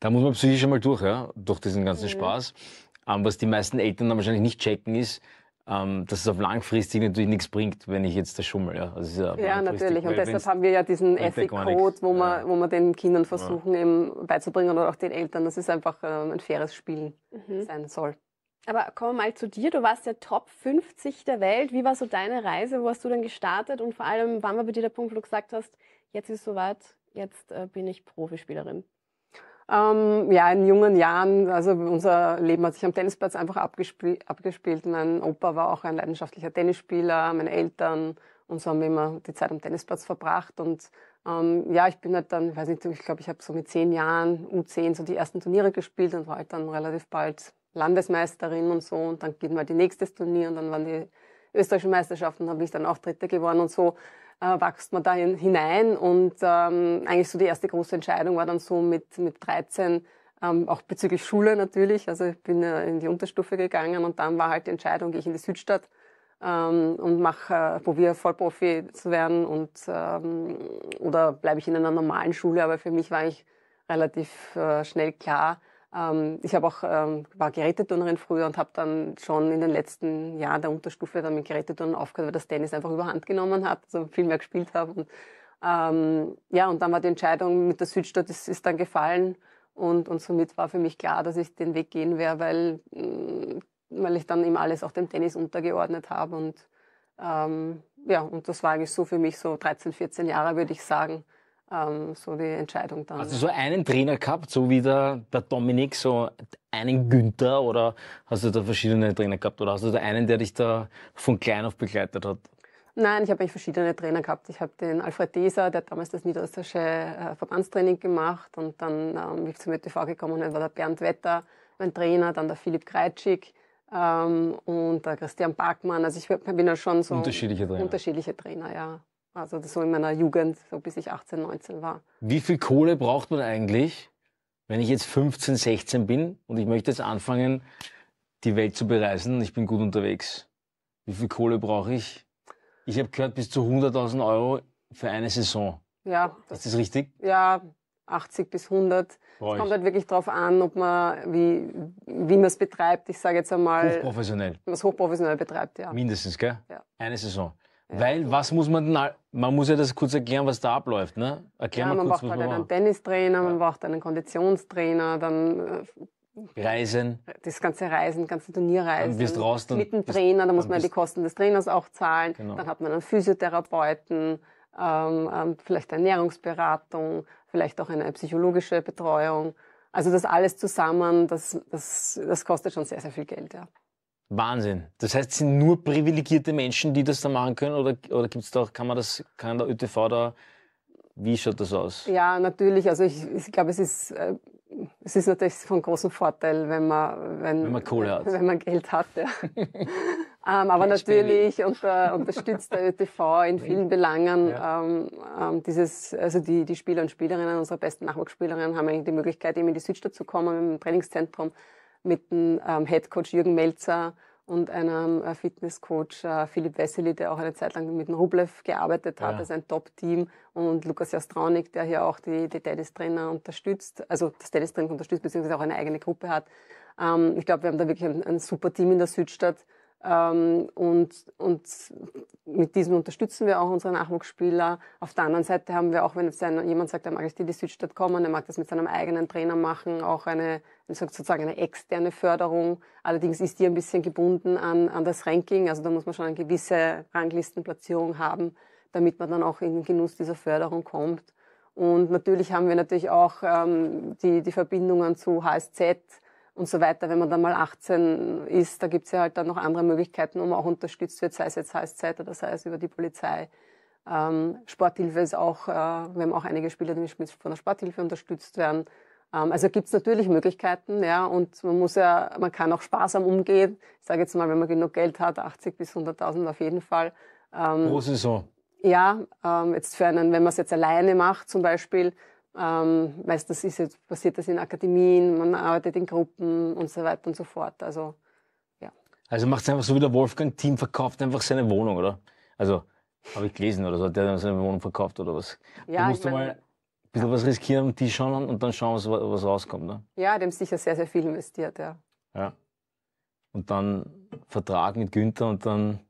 Da muss man psychisch einmal durch, ja, durch diesen ganzen mhm. Spaß. Ähm, was die meisten Eltern dann wahrscheinlich nicht checken ist, ähm, dass es auf langfristig natürlich nichts bringt, wenn ich jetzt da schummel. Ja, also ja, ja natürlich. Und deshalb haben wir ja diesen halt ethik code wo, ja. wo wir den Kindern versuchen, eben beizubringen oder auch den Eltern, dass es einfach ähm, ein faires Spiel mhm. sein soll. Aber kommen wir mal zu dir. Du warst ja Top 50 der Welt. Wie war so deine Reise? Wo hast du denn gestartet? Und vor allem, wann war bei dir der Punkt, wo du gesagt hast, jetzt ist es soweit, jetzt äh, bin ich Profispielerin? Ähm, ja, in jungen Jahren, also unser Leben hat sich am Tennisplatz einfach abgespie abgespielt. Mein Opa war auch ein leidenschaftlicher Tennisspieler, meine Eltern und so haben wir immer die Zeit am Tennisplatz verbracht und ähm, ja, ich bin halt dann, ich weiß nicht, ich glaube, ich habe so mit zehn Jahren, U10, so die ersten Turniere gespielt und war halt dann relativ bald Landesmeisterin und so. Und dann ging mal die nächste Turnier und dann waren die österreichischen Meisterschaften, dann bin ich dann auch Dritte geworden und so äh, wächst man da hinein. Und ähm, eigentlich so die erste große Entscheidung war dann so mit, mit 13, ähm, auch bezüglich Schule natürlich. Also ich bin äh, in die Unterstufe gegangen und dann war halt die Entscheidung, gehe ich in die Südstadt ähm, und mache, äh, probiere Vollprofi zu werden und ähm, oder bleibe ich in einer normalen Schule. Aber für mich war ich relativ äh, schnell klar, ähm, ich habe auch ähm, war Geräteturnerin früher und habe dann schon in den letzten Jahren der Unterstufe dann mit Geräteturnen aufgehört, weil das Tennis einfach überhand genommen hat, also viel mehr gespielt habe. ähm, ja, und dann war die Entscheidung mit der Südstadt, das ist dann gefallen. Und, und somit war für mich klar, dass ich den Weg gehen werde, weil, mm, weil ich dann eben alles auch dem Tennis untergeordnet habe. Und ähm, ja, und das war eigentlich so für mich so 13, 14 Jahre, würde ich sagen, ähm, so die Entscheidung dann. Hast du so einen Trainer gehabt, so wie der, der Dominik, so einen Günther oder hast du da verschiedene Trainer gehabt oder hast du da einen, der dich da von klein auf begleitet hat? Nein, ich habe eigentlich verschiedene Trainer gehabt. Ich habe den Alfred Deser, der hat damals das niederösterreichische äh, Verbandstraining gemacht und dann, ähm, wie ich zum ÖTV gekommen bin, war der Bernd Wetter mein Trainer, dann der Philipp Kreitschik ähm, und der Christian Parkmann. Also ich bin ja schon so unterschiedliche Trainer, unterschiedliche Trainer ja. Also das so in meiner Jugend, so bis ich 18, 19 war. Wie viel Kohle braucht man eigentlich, wenn ich jetzt 15, 16 bin und ich möchte jetzt anfangen, die Welt zu bereisen und ich bin gut unterwegs? Wie viel Kohle brauche ich? Ich habe gehört, bis zu 100.000 Euro für eine Saison. Ja. Das, ist das richtig? Ja, 80 bis 100. es kommt halt wirklich darauf an, ob man, wie, wie man es betreibt. Ich sage jetzt einmal. Hochprofessionell. Wenn man es hochprofessionell betreibt, ja. Mindestens, gell? Ja. Eine Saison. Weil was muss man denn, man muss ja das kurz erklären, was da abläuft, ne? Erklär ja, man braucht halt einen Tennistrainer, ja. braucht einen Konditionstrainer, dann äh, Reisen. Das ganze Reisen, ganze Turnierreisen. Dann bist raus, dann Mit dem Trainer, da muss man ja die Kosten des Trainers auch zahlen. Genau. Dann hat man einen Physiotherapeuten, ähm, ähm, vielleicht Ernährungsberatung, vielleicht auch eine psychologische Betreuung. Also das alles zusammen, das, das, das kostet schon sehr, sehr viel Geld, ja. Wahnsinn. Das heißt, es sind nur privilegierte Menschen, die das da machen können oder, oder es da auch, kann man das, kann der ÖTV da, wie schaut das aus? Ja, natürlich. Also ich, ich glaube, es ist, äh, es ist natürlich von großem Vorteil, wenn man, wenn, wenn man Kohle hat. Wenn man Geld hat, ja. ähm, aber natürlich unter, unterstützt der ÖTV in vielen Belangen ja. ähm, ähm, dieses, also die, die Spieler und Spielerinnen, unsere besten Nachwuchsspielerinnen haben eigentlich die Möglichkeit, eben in die Südstadt zu kommen, im Trainingszentrum mit dem ähm, Headcoach Jürgen Melzer und einem äh, Fitnesscoach äh, Philipp Wessely, der auch eine Zeit lang mit dem Rublev gearbeitet hat, ja. also ein Top-Team. Und Lukas Jastraunig, der hier auch die, die Tennistrainer unterstützt, also das Tennistraining unterstützt, beziehungsweise auch eine eigene Gruppe hat. Ähm, ich glaube, wir haben da wirklich ein, ein super Team in der Südstadt. Ähm, und, und mit diesem unterstützen wir auch unsere Nachwuchsspieler. Auf der anderen Seite haben wir auch, wenn jemand sagt, er mag in die Südstadt kommen, er mag das mit seinem eigenen Trainer machen, auch eine sozusagen eine externe Förderung. Allerdings ist die ein bisschen gebunden an, an das Ranking. Also da muss man schon eine gewisse Ranglistenplatzierung haben, damit man dann auch in den Genuss dieser Förderung kommt. Und natürlich haben wir natürlich auch ähm, die, die Verbindungen zu HSZ, und so weiter. Wenn man dann mal 18 ist, da gibt es ja halt dann noch andere Möglichkeiten, wo man auch unterstützt wird, sei es jetzt Heißzeit oder sei es über die Polizei. Ähm, Sporthilfe ist auch, äh, wir haben auch einige Spieler, die von der Sporthilfe unterstützt werden. Ähm, also gibt es natürlich Möglichkeiten, ja, und man muss ja, man kann auch sparsam umgehen. Ich sage jetzt mal, wenn man genug Geld hat, 80 bis 100.000 auf jeden Fall. Ähm, Pro Saison. Ja, ähm, jetzt für einen, wenn man es jetzt alleine macht zum Beispiel, ähm, weißt, das ist jetzt, passiert das in Akademien, man arbeitet in Gruppen und so weiter und so fort. Also, ja. Also macht es einfach so wie der Wolfgang Team verkauft einfach seine Wohnung, oder? Also, habe ich gelesen oder so, der hat seine Wohnung verkauft oder was. Ja, du musst ich mein, mal ein bisschen ja. was riskieren am Tisch schauen und dann schauen, was, was rauskommt. Ne? Ja, dem sicher sehr, sehr viel investiert, ja. Ja. Und dann Vertrag mit Günther und dann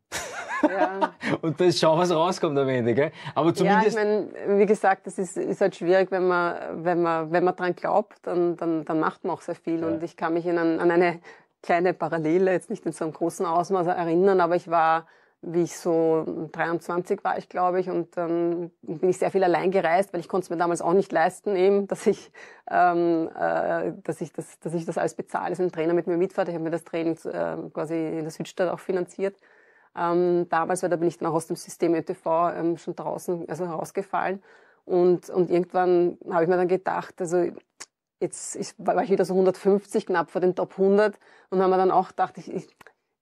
und das schau, was rauskommt am Ende. Gell? Aber zumindest. Ja, ich meine, wie gesagt, das ist, ist halt schwierig, wenn man, wenn man, wenn man dran glaubt, dann, dann, dann macht man auch sehr viel. Ja. Und ich kann mich in an, an eine kleine Parallele, jetzt nicht in so einem großen Ausmaß erinnern, aber ich war wie ich so 23 war, ich glaube ich, und dann ähm, bin ich sehr viel allein gereist, weil ich konnte es mir damals auch nicht leisten, eben, dass ich, ähm, äh, dass ich das, dass ich das alles bezahle, dass ein Trainer mit mir mitfährt. Ich habe mir das Training äh, quasi in der Südstadt auch finanziert ähm, damals, weil da bin ich dann auch aus dem System ÖTV ähm, schon draußen, also herausgefallen. Und, und irgendwann habe ich mir dann gedacht, also jetzt ich, war ich wieder so 150 knapp vor den Top 100 und haben mir dann auch gedacht, ich, ich,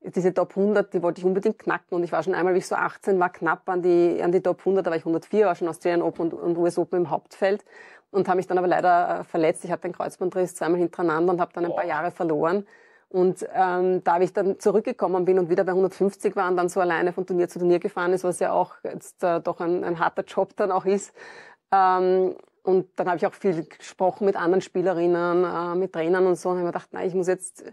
diese Top 100, die wollte ich unbedingt knacken und ich war schon einmal, wie ich so 18 war, knapp an die, an die Top 100, da war ich 104, war schon Australian Open und, und US Open im Hauptfeld und habe mich dann aber leider äh, verletzt. Ich hatte den Kreuzbandriss zweimal hintereinander und habe dann ein paar Jahre verloren und ähm, da ich dann zurückgekommen bin und wieder bei 150 waren, dann so alleine von Turnier zu Turnier gefahren ist, was ja auch jetzt äh, doch ein, ein, harter Job dann auch ist. Ähm, und dann habe ich auch viel gesprochen mit anderen Spielerinnen, äh, mit Trainern und so. Und habe mir gedacht, nein, ich muss jetzt,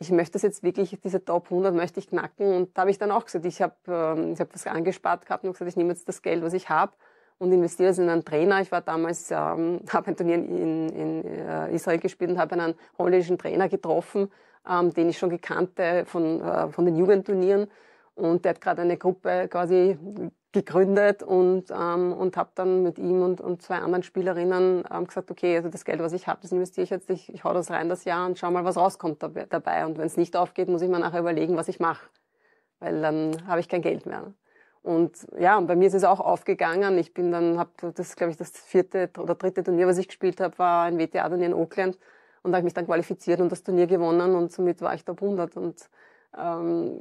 ich möchte das jetzt wirklich, diese Top 100 möchte ich knacken. Und da habe ich dann auch gesagt, ich habe ähm, ich hab was angespart gehabt und gesagt, ich nehme jetzt das Geld, was ich habe und investiere es in einen Trainer. Ich war damals, ähm, habe ein Turnier in, in äh, Israel gespielt und habe einen holländischen Trainer getroffen, ähm, den ich schon gekannte von, äh, von den Jugendturnieren. Und der hat gerade eine Gruppe quasi gegründet und, ähm, und habe dann mit ihm und, und zwei anderen Spielerinnen ähm, gesagt, okay, also das Geld, was ich habe, das investiere ich jetzt, ich, ich hau das rein das Jahr und schau mal, was rauskommt dabei. Und wenn es nicht aufgeht, muss ich mir nachher überlegen, was ich mache, weil dann habe ich kein Geld mehr. Und ja, und bei mir ist es auch aufgegangen. Ich bin dann, hab, das, glaube ich, das vierte oder dritte Turnier, was ich gespielt habe, war ein WTA-Turnier in Oakland. Und da habe ich mich dann qualifiziert und das Turnier gewonnen und somit war ich da 100. Und, ähm,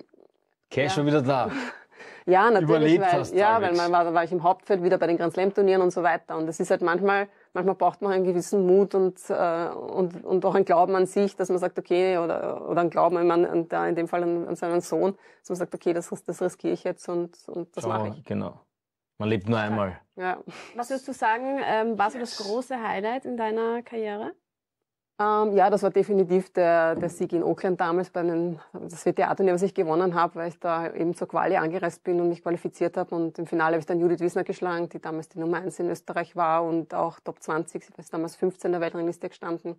okay, ja. schon wieder da. ja, natürlich. Überlebt weil, hast ja, weil man war, da war ich im Hauptfeld wieder bei den Grand Slam-Turnieren und so weiter. Und das ist halt manchmal manchmal braucht man einen gewissen Mut und, äh, und, und auch einen Glauben an sich, dass man sagt, okay, oder, oder einen Glauben an, an, da in dem Fall an, an, seinen Sohn, dass man sagt, okay, das, das riskiere ich jetzt und, und das mache ich. Genau. Man lebt nur einmal. Ja. Was würdest du sagen, ähm, war so das große Highlight in deiner Karriere? Ähm, ja, das war definitiv der, der Sieg in Oakland damals bei den, das WTA-Turnier, was ich gewonnen habe, weil ich da eben zur Quali angereist bin und mich qualifiziert habe. Und im Finale habe ich dann Judith Wiesner geschlagen, die damals die Nummer 1 in Österreich war und auch Top 20, sie ist damals 15 in der Weltrangliste gestanden.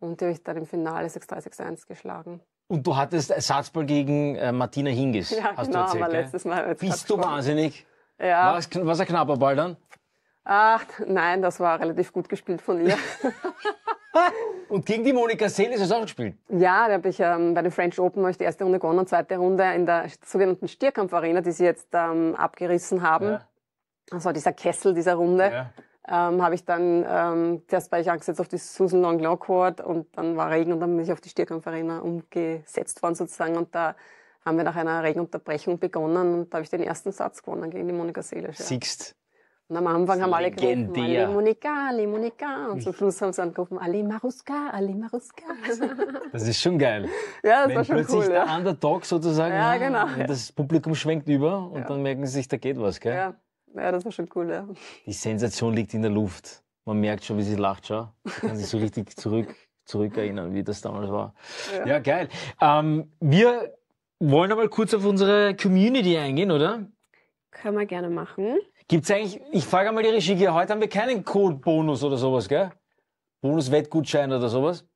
Und die habe ich dann im Finale 6-3, 6-1 geschlagen. Und du hattest Satzball gegen äh, Martina Hingis. Ja, hast genau, du erzählt, aber letztes Mal. Bist du wahnsinnig? Ja. war es ein knapper Ball dann? Ach, nein, das war relativ gut gespielt von ihr. Und gegen die Monika Seel ist es auch gespielt. Ja, da habe ich ähm, bei den French Open habe ich die erste Runde gewonnen, zweite Runde in der sogenannten Stierkampfarena, die sie jetzt ähm, abgerissen haben. Ja. Also dieser Kessel dieser Runde. Ja. Ähm, habe ich dann ähm, zuerst bei ich angesetzt auf die Susan Long Law Court und dann war Regen und dann bin ich auf die Stierkampfarena umgesetzt worden sozusagen und da haben wir nach einer Regenunterbrechung begonnen und da habe ich den ersten Satz gewonnen gegen die Monika Seelisch. Ja. Siegst und am Anfang haben alle gerufen, Ali Monika, Ali Monika. Und zum Schluss haben sie angerufen, Ali Maruska, Ali Maruska. Das ist schon geil. Ja, das Wenn war schon plötzlich cool. Der ja. Underdog sozusagen. Ja, genau. Und das Publikum schwenkt über und ja. dann merken sie sich, da geht was, gell? Ja. ja, das war schon cool, ja. Die Sensation liegt in der Luft. Man merkt schon, wie sie lacht, schon. Man kann sich so richtig zurück, zurückerinnern, wie das damals war. Ja, ja geil. Ähm, wir wollen aber kurz auf unsere Community eingehen, oder? Können wir gerne machen. Gibt's eigentlich, ich frage einmal die Regie, heute haben wir keinen Code-Bonus oder sowas, gell? Bonus-Wettgutschein oder sowas?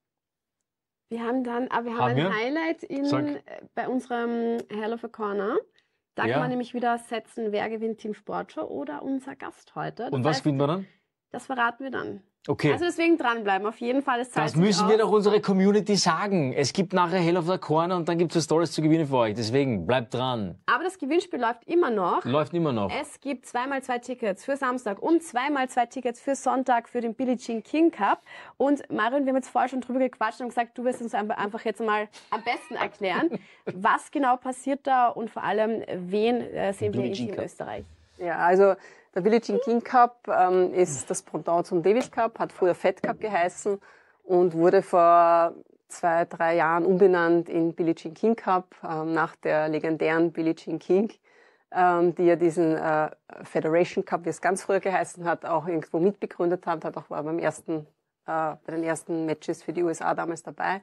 Wir haben dann, aber ah, wir haben, haben ein wir? Highlight in, äh, bei unserem Hell of a Corner. Da ja. kann man nämlich wieder setzen, wer gewinnt Team Sportshow oder unser Gast heute. Das Und was heißt, finden wir dann? Das verraten wir dann. Okay. Also deswegen dranbleiben, auf jeden Fall. Es das müssen auf. wir doch unserer Community sagen. Es gibt nachher Hell of the Corner und dann gibt es was Tolles zu gewinnen für euch. Deswegen bleibt dran. Aber das Gewinnspiel läuft immer noch. Läuft immer noch. Es gibt zweimal zwei Tickets für Samstag und zweimal zwei Tickets für Sonntag für den Billie Jean King Cup. Und Marion, wir haben jetzt vorher schon drüber gequatscht und gesagt, du wirst uns einfach jetzt mal am besten erklären, was genau passiert da und vor allem, wen äh, sehen wir in Österreich. Ja, also der Billie King Cup ähm, ist das Pendant zum Davis Cup, hat früher Fed Cup geheißen und wurde vor zwei, drei Jahren umbenannt in Billie Jean King Cup ähm, nach der legendären Billie Jean King, ähm, die ja diesen äh, Federation Cup, wie es ganz früher geheißen hat, auch irgendwo mitbegründet hat, hat auch war beim ersten, äh, bei den ersten Matches für die USA damals dabei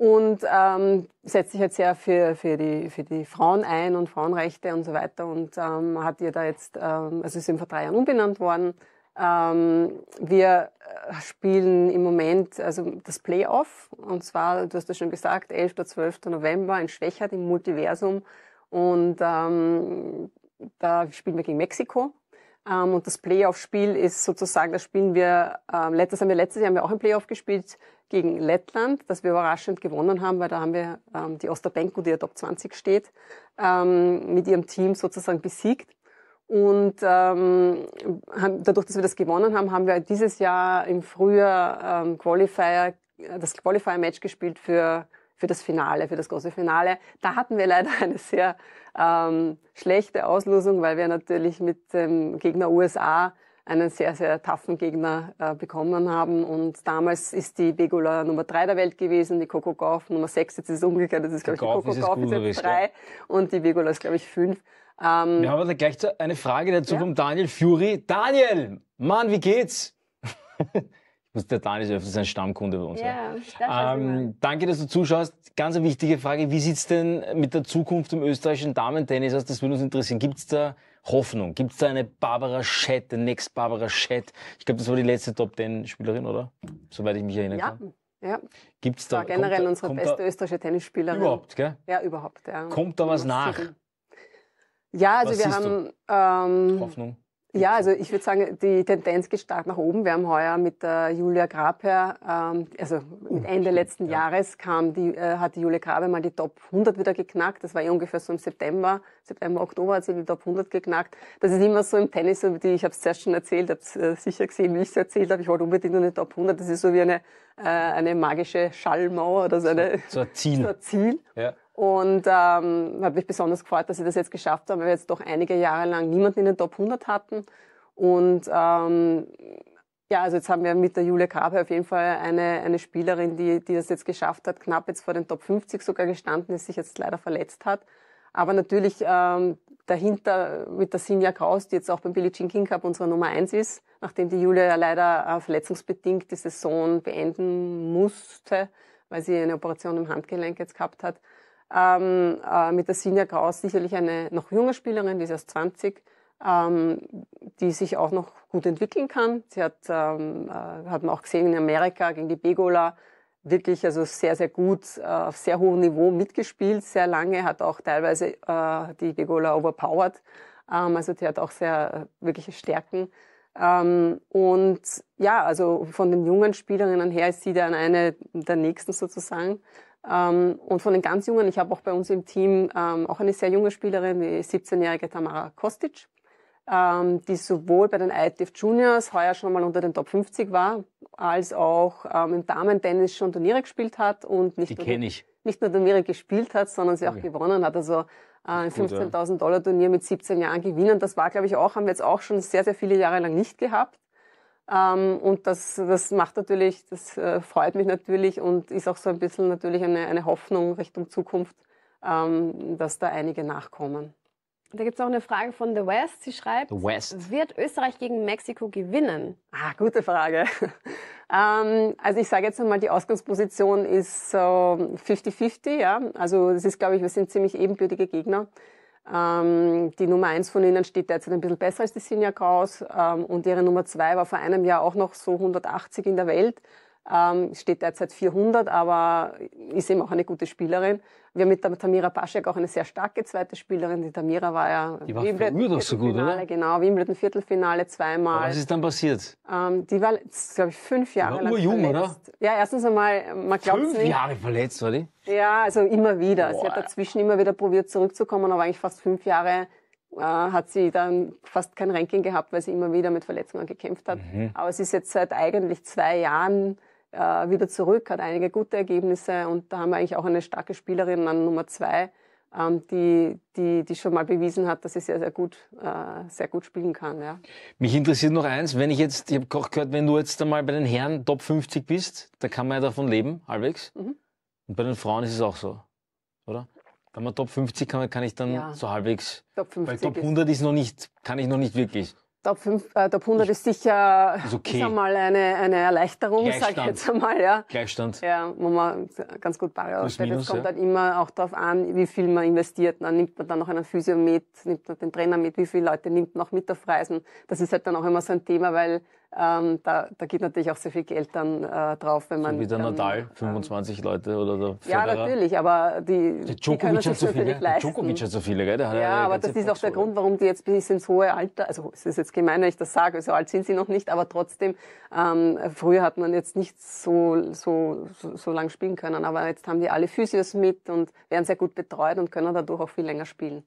und ähm, setzt sich jetzt sehr für, für, die, für die Frauen ein und Frauenrechte und so weiter und ähm, hat ihr da jetzt, ähm, also sie sind vor drei Jahren umbenannt worden. Ähm, wir äh, spielen im Moment also das Playoff und zwar, du hast das schon gesagt, 11. oder 12. November in Schwächert im Multiversum und ähm, da spielen wir gegen Mexiko ähm, und das Playoff-Spiel ist sozusagen, das spielen wir, ähm, letztes haben wir letztes Jahr haben wir auch ein Playoff gespielt gegen Lettland, das wir überraschend gewonnen haben, weil da haben wir ähm, die Osterbenko, die ja Top 20 steht, ähm, mit ihrem Team sozusagen besiegt. Und ähm, haben, dadurch, dass wir das gewonnen haben, haben wir dieses Jahr im Frühjahr ähm, Qualifier, äh, das Qualifier-Match gespielt für für das Finale, für das große Finale. Da hatten wir leider eine sehr ähm, schlechte Auslosung, weil wir natürlich mit dem Gegner USA einen sehr, sehr taffen Gegner äh, bekommen haben. Und damals ist die Begula Nummer 3 der Welt gewesen, die Coco Gauff Nummer 6, jetzt ist es umgekehrt, das ist, glaube ich, die Coco Gauff jetzt 3 und die Begula ist, glaube ich, 5. Ähm, wir haben aber gleich eine Frage dazu ja? vom Daniel Fury. Daniel, Mann, wie geht's? was der ist öfters ein Stammkunde bei uns. Ja, das ähm, danke, dass du zuschaust. Ganz eine wichtige Frage. Wie sieht es denn mit der Zukunft im österreichischen Damentennis aus? Das würde uns interessieren. Gibt es da Hoffnung? Gibt es da eine Barbara Schett, eine Next Barbara Schett? Ich glaube, das war die letzte Top-Ten-Spielerin, oder? Soweit ich mich erinnern ja. kann. Ja. Gibt's da, war generell kommt, unsere kommt beste da, österreichische Tennisspielerin. Überhaupt, gell? Ja, überhaupt. Ja. Kommt da was, was nach? Ja, also was wir haben. Ähm, Hoffnung. Ja, also ich würde sagen, die Tendenz geht stark nach oben. Wir haben heuer mit äh, Julia Graber, ähm, also oh, mit Ende letzten ja. Jahres kam die, äh, hat die Julia Graber mal die Top 100 wieder geknackt. Das war ja ungefähr so im September, September, Oktober hat sie die Top 100 geknackt. Das ist immer so im Tennis, so wie die, ich habe es zuerst schon erzählt, habe es äh, sicher gesehen, wie ich es erzählt habe. Ich wollte unbedingt nur eine Top 100. Das ist so wie eine, äh, eine magische Schallmauer oder so eine, so, so ein Ziel. So ein Ziel. Ja. Und ähm, habe mich besonders gefreut, dass sie das jetzt geschafft haben, weil wir jetzt doch einige Jahre lang niemanden in den Top 100 hatten. Und ähm, ja, also jetzt haben wir mit der Julia Grabe auf jeden Fall eine, eine Spielerin, die, die das jetzt geschafft hat, knapp jetzt vor den Top 50 sogar gestanden ist, sich jetzt leider verletzt hat. Aber natürlich ähm, dahinter mit der Sinja Kraus, die jetzt auch beim Billie Jean King Cup unsere Nummer 1 ist, nachdem die Julia ja leider äh, verletzungsbedingt die Saison beenden musste, weil sie eine Operation im Handgelenk jetzt gehabt hat. Ähm, äh, mit der Sinja Kraus sicherlich eine noch junge Spielerin, die ist erst 20, ähm, die sich auch noch gut entwickeln kann. Sie hat, ähm, äh, hat man auch gesehen in Amerika gegen die Begola, wirklich also sehr, sehr gut, äh, auf sehr hohem Niveau mitgespielt, sehr lange, hat auch teilweise äh, die Begola overpowered. Ähm, also die hat auch sehr äh, wirkliche Stärken. Ähm, und ja, also von den jungen Spielerinnen her ist sie dann eine der nächsten sozusagen. Ähm, und von den ganz Jungen, ich habe auch bei uns im Team ähm, auch eine sehr junge Spielerin, die 17-jährige Tamara Kostic, ähm, die sowohl bei den ITF Juniors heuer schon mal unter den Top 50 war, als auch im Damen-Tennis schon Turniere gespielt hat und nicht, nur, nicht nur Turniere gespielt hat, sondern sie auch okay. gewonnen hat. Also äh, ein 15.000 Dollar Turnier mit 17 Jahren gewinnen. Das war, glaube ich, auch, haben wir jetzt auch schon sehr, sehr viele Jahre lang nicht gehabt. Ähm, und das, das macht natürlich, das äh, freut mich natürlich und ist auch so ein bisschen natürlich eine, eine Hoffnung Richtung Zukunft, ähm, dass da einige nachkommen. Da gibt es auch eine Frage von The West. Sie schreibt, West. wird Österreich gegen Mexiko gewinnen? Ah, gute Frage. ähm, also ich sage jetzt einmal, die Ausgangsposition ist so 50-50. Ja? Also es ist, glaube ich, wir sind ziemlich ebenbürtige Gegner. Ähm, die Nummer eins von ihnen steht derzeit ein bisschen besser als die Sinja Kraus ähm, und ihre Nummer zwei war vor einem Jahr auch noch so 180 in der Welt. Ähm, steht derzeit 400, aber ist eben auch eine gute Spielerin. Wir haben mit der Tamira Paschek auch eine sehr starke zweite Spielerin. Die Tamira war ja die war Wimbledon doch so gut, oder? Genau, Wimbledon Viertelfinale zweimal. Aber was ist dann passiert? Ähm, die war, glaube ich, fünf Jahre die war lang jung, verletzt. Oder? Ja, erstens einmal, man glaubt Fünf Jahre verletzt, oder? Ja, also immer wieder. Boah. Sie hat dazwischen immer wieder probiert zurückzukommen, aber eigentlich fast fünf Jahre äh, hat sie dann fast kein Ranking gehabt, weil sie immer wieder mit Verletzungen gekämpft hat. Mhm. Aber sie ist jetzt seit eigentlich zwei Jahren äh, wieder zurück, hat einige gute Ergebnisse und da haben wir eigentlich auch eine starke Spielerin an Nummer zwei, ähm, die, die, die schon mal bewiesen hat, dass sie sehr, sehr gut, äh, sehr gut spielen kann. Ja. Mich interessiert noch eins, wenn ich jetzt, ich habe auch gehört, wenn du jetzt einmal bei den Herren Top 50 bist, da kann man ja davon leben, halbwegs. Mhm. Und bei den Frauen ist es auch so, oder? Wenn man Top 50 kann, kann ich dann ja. so halbwegs. Top 50 weil Top 100 ist, ist noch nicht, kann ich noch nicht wirklich. Top, 5, äh, Top 100 ist sicher ist okay. mal eine, eine Erleichterung, sage ich jetzt einmal. Ja. Gleichstand. Ja, wo man ganz gut Barriere aufstellt. Es kommt ja. halt immer auch darauf an, wie viel man investiert. Dann nimmt man dann noch einen Physio mit, nimmt man den Trainer mit, wie viele Leute nimmt man auch mit auf Reisen. Das ist halt dann auch immer so ein Thema, weil ähm, da, da, geht natürlich auch sehr viel Geld dann äh, drauf, wenn man. So wie der ähm, Nadal, 25 ähm, Leute oder so. Ja, natürlich, aber die. Der Djokovic hat so viele. Der Djokovic hat so viele, gell? ja, ja aber das ist auch der Grund, warum die jetzt bis ins hohe Alter, also es ist jetzt gemein, wenn ich das sage, so alt sind sie noch nicht, aber trotzdem, ähm, früher hat man jetzt nicht so, so, so, so lang spielen können, aber jetzt haben die alle Physios mit und werden sehr gut betreut und können dadurch auch viel länger spielen.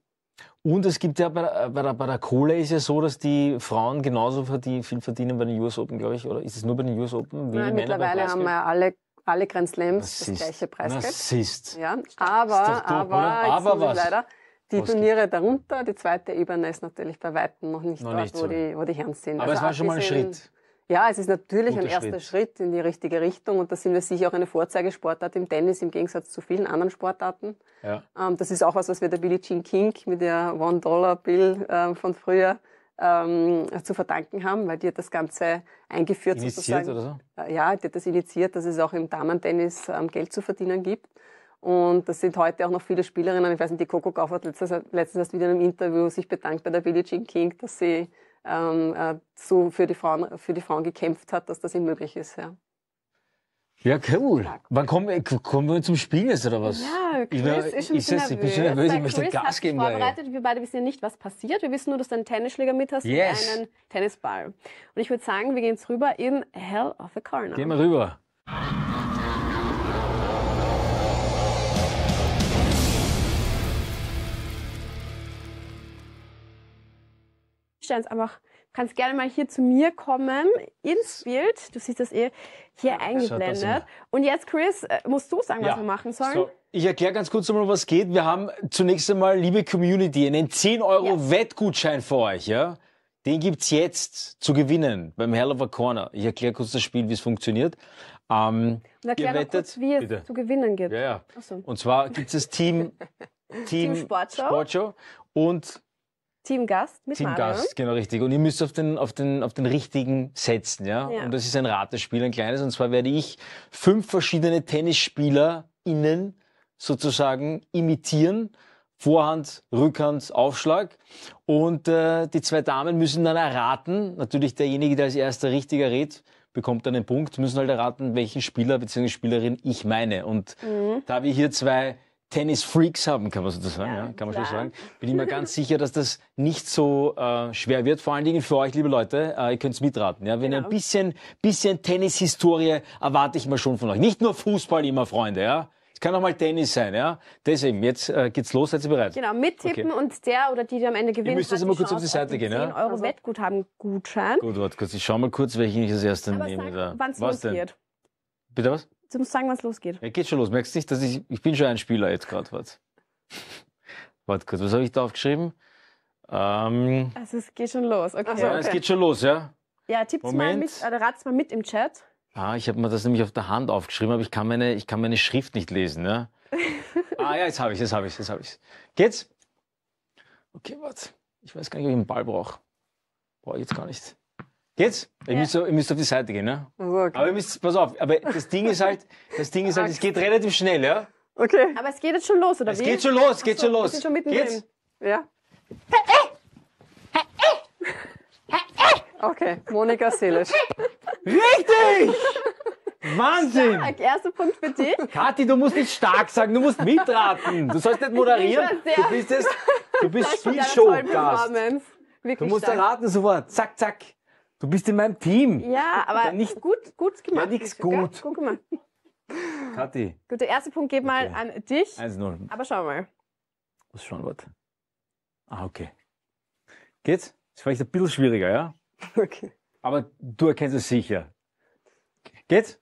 Und es gibt ja bei, bei, der, bei der Kohle ist ja so, dass die Frauen genauso verdienen, viel verdienen bei den US Open, glaube ich, oder? Ist es nur bei den US Open? Wie Nein, mittlerweile haben wir ja alle alle Grand Slams das gleiche Preisgeld. Narzisst. Ja, aber, aber, aber was? leider die was Turniere darunter, die zweite Ebene ist natürlich bei Weitem noch nicht noch dort, nicht so. wo, die, wo die Herren sind. Aber also es war schon mal ein Schritt. Ja, es ist natürlich ein erster Schritt. Schritt in die richtige Richtung und da sind wir sicher auch eine Vorzeigesportart im Tennis im Gegensatz zu vielen anderen Sportarten. Ja. Ähm, das ist auch was, was wir der Billie Jean King mit der One-Dollar-Bill äh, von früher ähm, zu verdanken haben, weil die hat das Ganze eingeführt initiiert Oder so? Äh, ja, die hat das initiiert, dass es auch im Damentennis ähm, Geld zu verdienen gibt. Und das sind heute auch noch viele Spielerinnen. Ich weiß nicht, die Coco Gauff hat letztens, letztens erst wieder in einem Interview sich bedankt bei der Billie Jean King, dass sie ähm, äh, so für die, Frauen, für die Frauen gekämpft hat, dass das ihm möglich ist. Ja. Ja, cool. Wann kommen, äh, kommen wir zum Spiel jetzt oder was? Ja, Chris ich, war, ist schon ich, Ich bin schon nervös, ich möchte Chris Gas geben. Vorbereitet. Wir beide wissen ja nicht, was passiert. Wir wissen nur, dass du einen Tennisschläger mit hast yes. und einen Tennisball. Und ich würde sagen, wir gehen jetzt rüber in Hell of a Corner. Gehen wir rüber. stellen es einfach, kannst gerne mal hier zu mir kommen ins Bild. Du siehst das eh hier eingeblendet. Und jetzt, Chris, äh, musst du sagen, ja. was wir machen sollen. So. Ich erkläre ganz kurz nochmal, was geht. Wir haben zunächst einmal, liebe Community, einen 10 Euro ja. Wettgutschein für euch, ja? Den es jetzt zu gewinnen beim Hell of a Corner. Ich erkläre kurz das Spiel, wie es funktioniert. Ähm, Und erkläre wettet, kurz, wie es bitte. zu gewinnen gibt. Ja, ja. So. Und zwar gibt es das Team, Team, Team Sportshow. Sportshow. Und Teamgast mit Team Gast, genau richtig. Und ihr müsst auf den, auf den, auf den richtigen setzen, ja? ja? Und das ist ein Ratespiel, ein kleines. Und zwar werde ich fünf verschiedene TennisspielerInnen sozusagen imitieren. Vorhand, Rückhand, Aufschlag. Und äh, die zwei Damen müssen dann erraten. Natürlich derjenige, der als erster richtiger rät, bekommt dann einen Punkt. Müssen halt erraten, welchen Spieler bzw. Spielerin ich meine. Und mhm. da wir hier zwei Tennis-Freaks haben, kann man sozusagen, ja, ja, kann man schon sagen. Bin ich mir ganz sicher, dass das nicht so äh, schwer wird. Vor allen Dingen für euch, liebe Leute, äh, ihr es mitraten. Ja? Wenn genau. ein bisschen, bisschen Tennis-Historie erwarte ich mal schon von euch. Nicht nur Fußball immer, Freunde, ja. Es kann auch mal Tennis sein, ja. Deswegen, jetzt äh, geht's los, seid ihr bereit? Genau, mittippen okay. und der oder die, die am Ende gewinnt, ihr müsst jetzt mal kurz Chance auf die Seite gehen, 10 Euro also. Wettguthaben-Gutschein. Gut, warte kurz, ich schau mal kurz, welchen ich als erste nehme. Sag, da. Wann's was Denn? Bitte was? Du musst sagen, was losgeht. Ja, geht schon los. Merkst du nicht, dass ich, ich bin schon ein Spieler jetzt gerade. Warte. Warte kurz, was habe ich da aufgeschrieben? Ähm, also es geht schon los, okay. So, okay. es geht schon los, ja? Ja, tippt mal mit, oder rat's mal mit im Chat. Ah, ich habe mir das nämlich auf der Hand aufgeschrieben, aber ich kann meine, ich kann meine Schrift nicht lesen, ja? ah ja, jetzt habe ich es, jetzt habe ich jetzt habe ich Geht's? Okay, warte. Ich weiß gar nicht, ob ich einen Ball brauche. Brauche ich jetzt gar nicht. Geht's? Ihr, ja. müsst, ihr müsst auf die Seite gehen, ne? okay. Aber ihr müsst, pass auf, aber das Ding ist halt, das Ding ist halt, es geht relativ schnell, ja? Okay. Aber es geht jetzt schon los, oder es wie? Es geht schon los, es geht so, schon los. Wir sind schon mittendrin. Geht's? Ja. Okay, Monika Seelisch. Richtig! Wahnsinn! Stark. Erster Punkt für dich. Kathi, du musst nicht stark sagen, du musst mitraten. Du sollst nicht moderieren. Du bist, es, du bist viel Showgast. Du musst stark. erraten sofort. Zack, zack. Du bist in meinem Team. Ja, aber nicht gut, gut gemacht. Ja, nichts gut. Gut gemacht. Kathi. Gut, der erste Punkt geht okay. mal an dich. 1-0. Aber schau mal. Was ist schon was? Ah, okay. Geht's? ist vielleicht ein bisschen schwieriger, ja? Okay. Aber du erkennst es sicher. Geht's?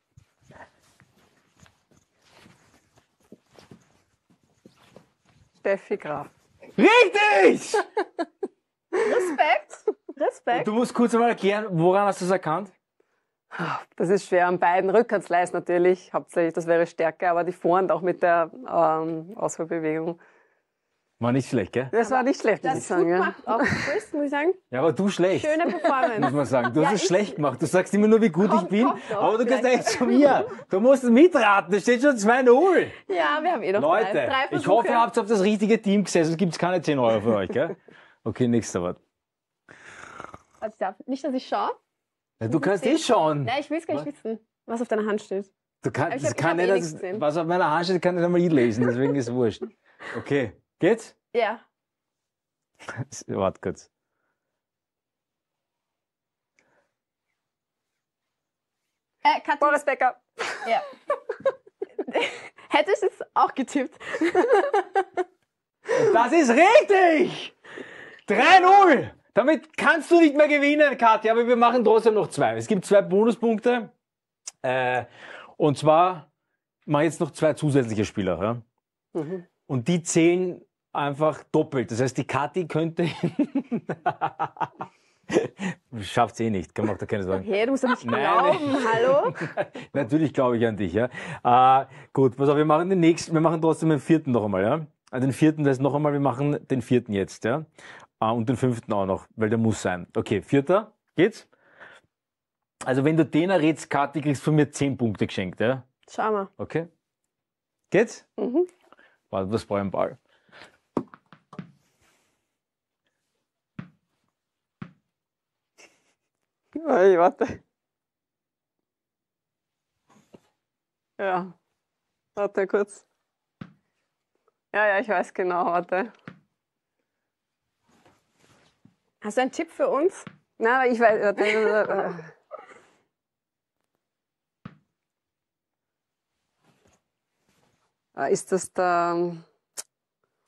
Steffi Graf. Richtig! Respekt! Respekt. Du musst kurz einmal erklären, woran hast du es erkannt? Das ist schwer an beiden. Rückhandsleis natürlich, hauptsächlich, das wäre stärker, aber die Vorhand auch mit der ähm, Ausholbewegung. War nicht schlecht, gell? Das aber war nicht schlecht, muss ich sagen. Ja. Auch Chris, muss ich sagen. Ja, aber du schlecht. Schöne Performance. Muss man sagen. Du ja, hast es schlecht gemacht. Du sagst immer nur, wie gut kommt, ich bin, aber du gehst echt zu mir. Du musst mitraten. Da steht schon 2-0. Ja, wir haben eh noch Leute, drei, drei ich hoffe, ihr habt auf das richtige Team gesessen. Es gibt keine 10 Euro für euch, gell? Okay, nächster Wort. Also ich darf nicht, dass ich schaue. Ja, du kannst eh schauen. Nein, ich will es gar nicht was? wissen, was auf deiner Hand steht. Du kannst, ich hab, kann ich nicht, eh was auf meiner Hand steht, kann ich nicht mal lesen, deswegen ist es wurscht. Okay, geht's? Ja. Warte kurz. Äh, Katrin. Boris Becker. Ja. Hätte ich es auch getippt. das ist richtig! 3-0! Damit kannst du nicht mehr gewinnen, Katja, aber wir machen trotzdem noch zwei. Es gibt zwei Bonuspunkte. Äh, und zwar mache jetzt noch zwei zusätzliche Spieler. Ja? Mhm. Und die zählen einfach doppelt. Das heißt, die Kathi könnte. Schafft eh nicht, kann man auch da keine Sorgen. Okay, du musst an mich Nein, glauben, hallo? Natürlich glaube ich an dich, ja. Äh, gut, pass auf, wir machen den nächsten, wir machen trotzdem den vierten noch einmal, ja. Ah, den vierten, das heißt noch einmal, wir machen den vierten jetzt, ja. Ah, und den fünften auch noch, weil der muss sein. Okay, vierter, geht's? Also wenn du den errätst, Kati, kriegst du von mir zehn Punkte geschenkt, ja? Schau mal. Okay. Geht's? Mhm. Warte, was brauche ich einen Ball. Hey, warte. Ja. Warte kurz. Ja, ja, ich weiß genau, warte. Hast du einen Tipp für uns? Na, ich weiß. Äh, äh, ah, ist das der. Ähm,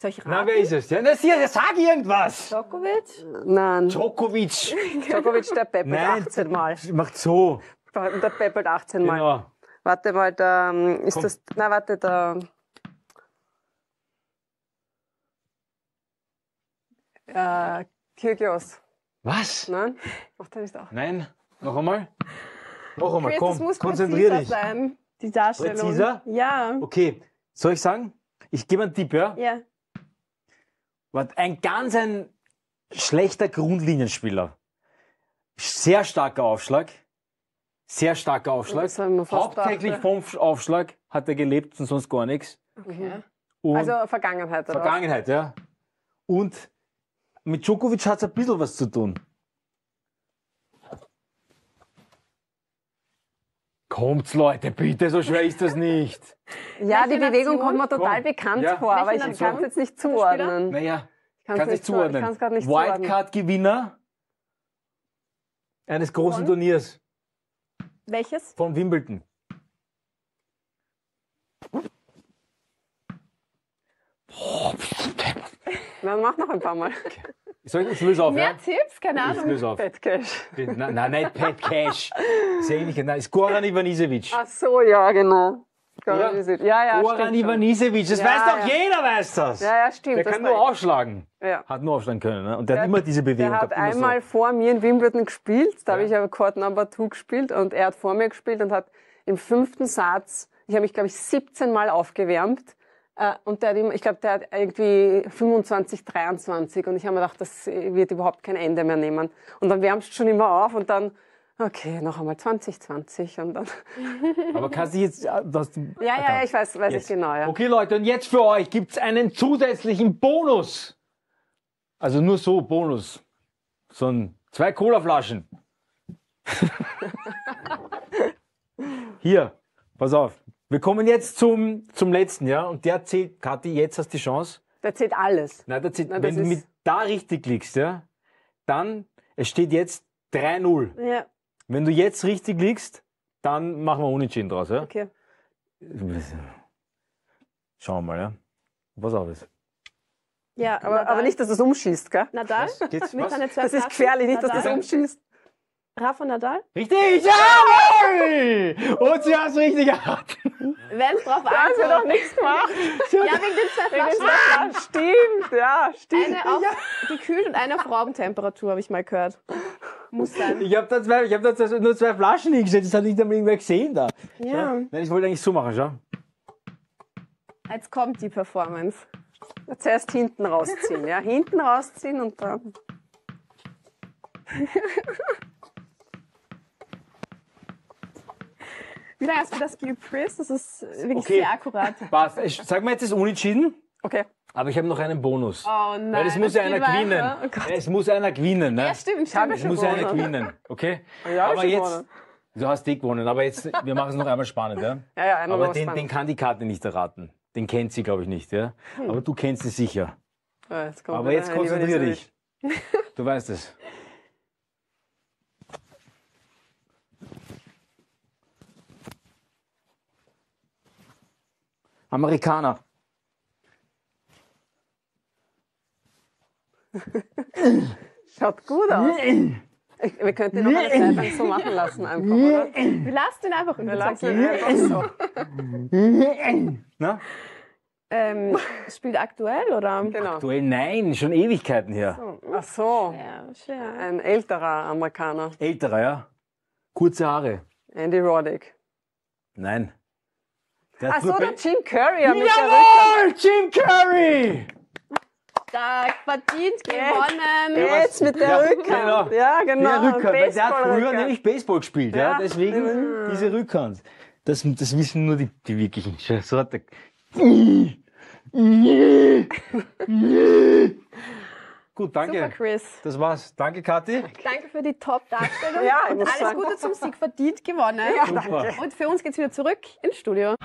Soll ich raten? Na, wer ist es? Ja, das hier, sag irgendwas! Djokovic? Nein. Djokovic. Djokovic, der peppelt 18 Mal. Macht so. Der peppelt 18 Mal. Genau. Warte mal, da ähm, ist Komm. das. Na, warte, da. Äh, Kyrgios. Was? Nein? Macht er nicht auch? Nein. Noch einmal? Noch einmal, komm, muss konzentrier dich. sein, die Darstellung. Präziser? Ja. Okay, soll ich sagen? Ich gebe einen Tipp, ja? Ja. War ein ganz ein schlechter Grundlinienspieler. Sehr starker Aufschlag. Sehr starker Aufschlag. Hauptsächlich vom Aufschlag hat er gelebt und sonst gar nichts. Okay. Und also Vergangenheit, oder? Vergangenheit, ja. Und mit Djokovic hat es ein bisschen was zu tun. Kommt's, Leute, bitte, so schwer ist das nicht. ja, die Bewegung kommt mir total Komm. bekannt ja. vor, aber ich kann es jetzt nicht zuordnen. Naja, ich kann es nicht zuordnen. zuordnen. Wildcard-Gewinner eines großen Von? Turniers. Welches? Von Wimbledon. Oh, Dann mach noch ein paar Mal. Soll ich den Schluss auf? Mehr ja? Tipps? Keine Ahnung. Schluss auf. Pat Cash. Nein, nein, nicht Pat Cash. Das ist Nein, ist Goran Ivanisevic. Ach so, ja, genau. Goran Ivanisevic. Ja, ja, Goran Ivanisevic. Das ja, weiß doch ja. jeder, weiß das. Ja, ja, stimmt. Der kann nur aufschlagen. Ja. Hat nur aufschlagen können. Ne? Und der, der, hat immer diese Bewegung der gehabt. Er hat einmal so. vor mir in Wimbledon gespielt. Da ja. habe ich ja Court Number 2 gespielt. Und er hat vor mir gespielt und hat im fünften Satz, ich habe mich, glaube ich, 17 Mal aufgewärmt äh, und der hat immer, ich glaube, der hat irgendwie 25, 23 und ich habe mir gedacht, das wird überhaupt kein Ende mehr nehmen. Und dann wärmst du schon immer auf und dann, okay, noch einmal 20, 20 und dann. Aber kannst äh, du jetzt. Das, ja, ja, ja, ich weiß, weiß jetzt. ich genau. Ja. Okay, Leute, und jetzt für euch gibt es einen zusätzlichen Bonus. Also nur so Bonus. So ein, zwei Colaflaschen. Hier, pass auf. Wir kommen jetzt zum, zum letzten, ja. Und der zählt, Kathi, jetzt hast du die Chance. Der zählt alles. Nein, der zählt, Nein, wenn du mit da richtig liegst, ja, dann, es steht jetzt 3-0. Ja. Wenn du jetzt richtig liegst, dann machen wir Unentschieden draus, ja. Okay. Schauen wir mal, ja. Was auf ist. Ja, aber, aber nicht, dass es umschießt, gell? Na dann, Mit Das ist gefährlich, nicht, Nadal. dass es umschießt. Rafa Nadal? Richtig! Ja! Und sie hat es richtig erraten. Wenn es drauf ankommt. wir doch nichts gemacht. ja, wegen den zwei Flaschen. stimmt, ja, stimmt. Eine auf gekühlt und eine auf Raumtemperatur, habe ich mal gehört. Muss sein. Ich habe da, zwei, ich hab da zwei, nur zwei Flaschen hingestellt, das hat nicht einmal irgendwer gesehen da. Ja. Nein, ich wollte eigentlich so machen, schau. Jetzt kommt die Performance. Zuerst hinten rausziehen, ja. Hinten rausziehen und dann... wieder erst wieder Skill Quiz. Das ist wirklich okay. sehr akkurat. Passt. Ich sag mal jetzt ist unentschieden. Okay. Aber ich habe noch einen Bonus. Oh nein. Weil es muss ja einer gewinnen. Oh es muss einer gewinnen, ne? Ja, stimmt. Ich habe es muss gewonnen. einer gewinnen, okay? Ja, aber jetzt gewonnen. du hast die gewonnen, aber jetzt wir machen es noch einmal spannend, ja? Ja, ja, einmal Aber den, spannend. den kann die Karte nicht erraten. Den kennt sie, glaube ich, nicht, ja? Hm. Aber du kennst sie sicher. Ja, jetzt aber jetzt konzentriere dich. Du weißt es. Amerikaner. Schaut gut aus. Wir könnten ihn noch eine so machen lassen einfach, oder? Wir lassen ihn einfach und wir lassen ihn einfach so. Na? Ähm, spielt aktuell, oder? Genau. Aktuell? Nein, schon Ewigkeiten her. So. Ach so. Ja, schwer. Ein älterer Amerikaner. Älterer, ja. Kurze Haare. Andy Roddick. Nein. Der Ach so, der Jim Curry. Jawohl, Jim Curry! Stark, verdient, gewonnen. Jetzt mit der ja, Rückhand. Genau. Ja, genau. Der Rückhand, weil der hat früher nämlich Baseball gespielt. Ja, ja deswegen mhm. diese Rückhand. Das, das wissen nur die, die wirklichen. So hat der... Gut, danke. Super, Chris. Das war's. Danke, Kathi. Danke für die Top-Darstellung. ja, und alles sagen. Gute zum Sieg verdient gewonnen. Ja, Super. Und für uns geht's wieder zurück ins Studio.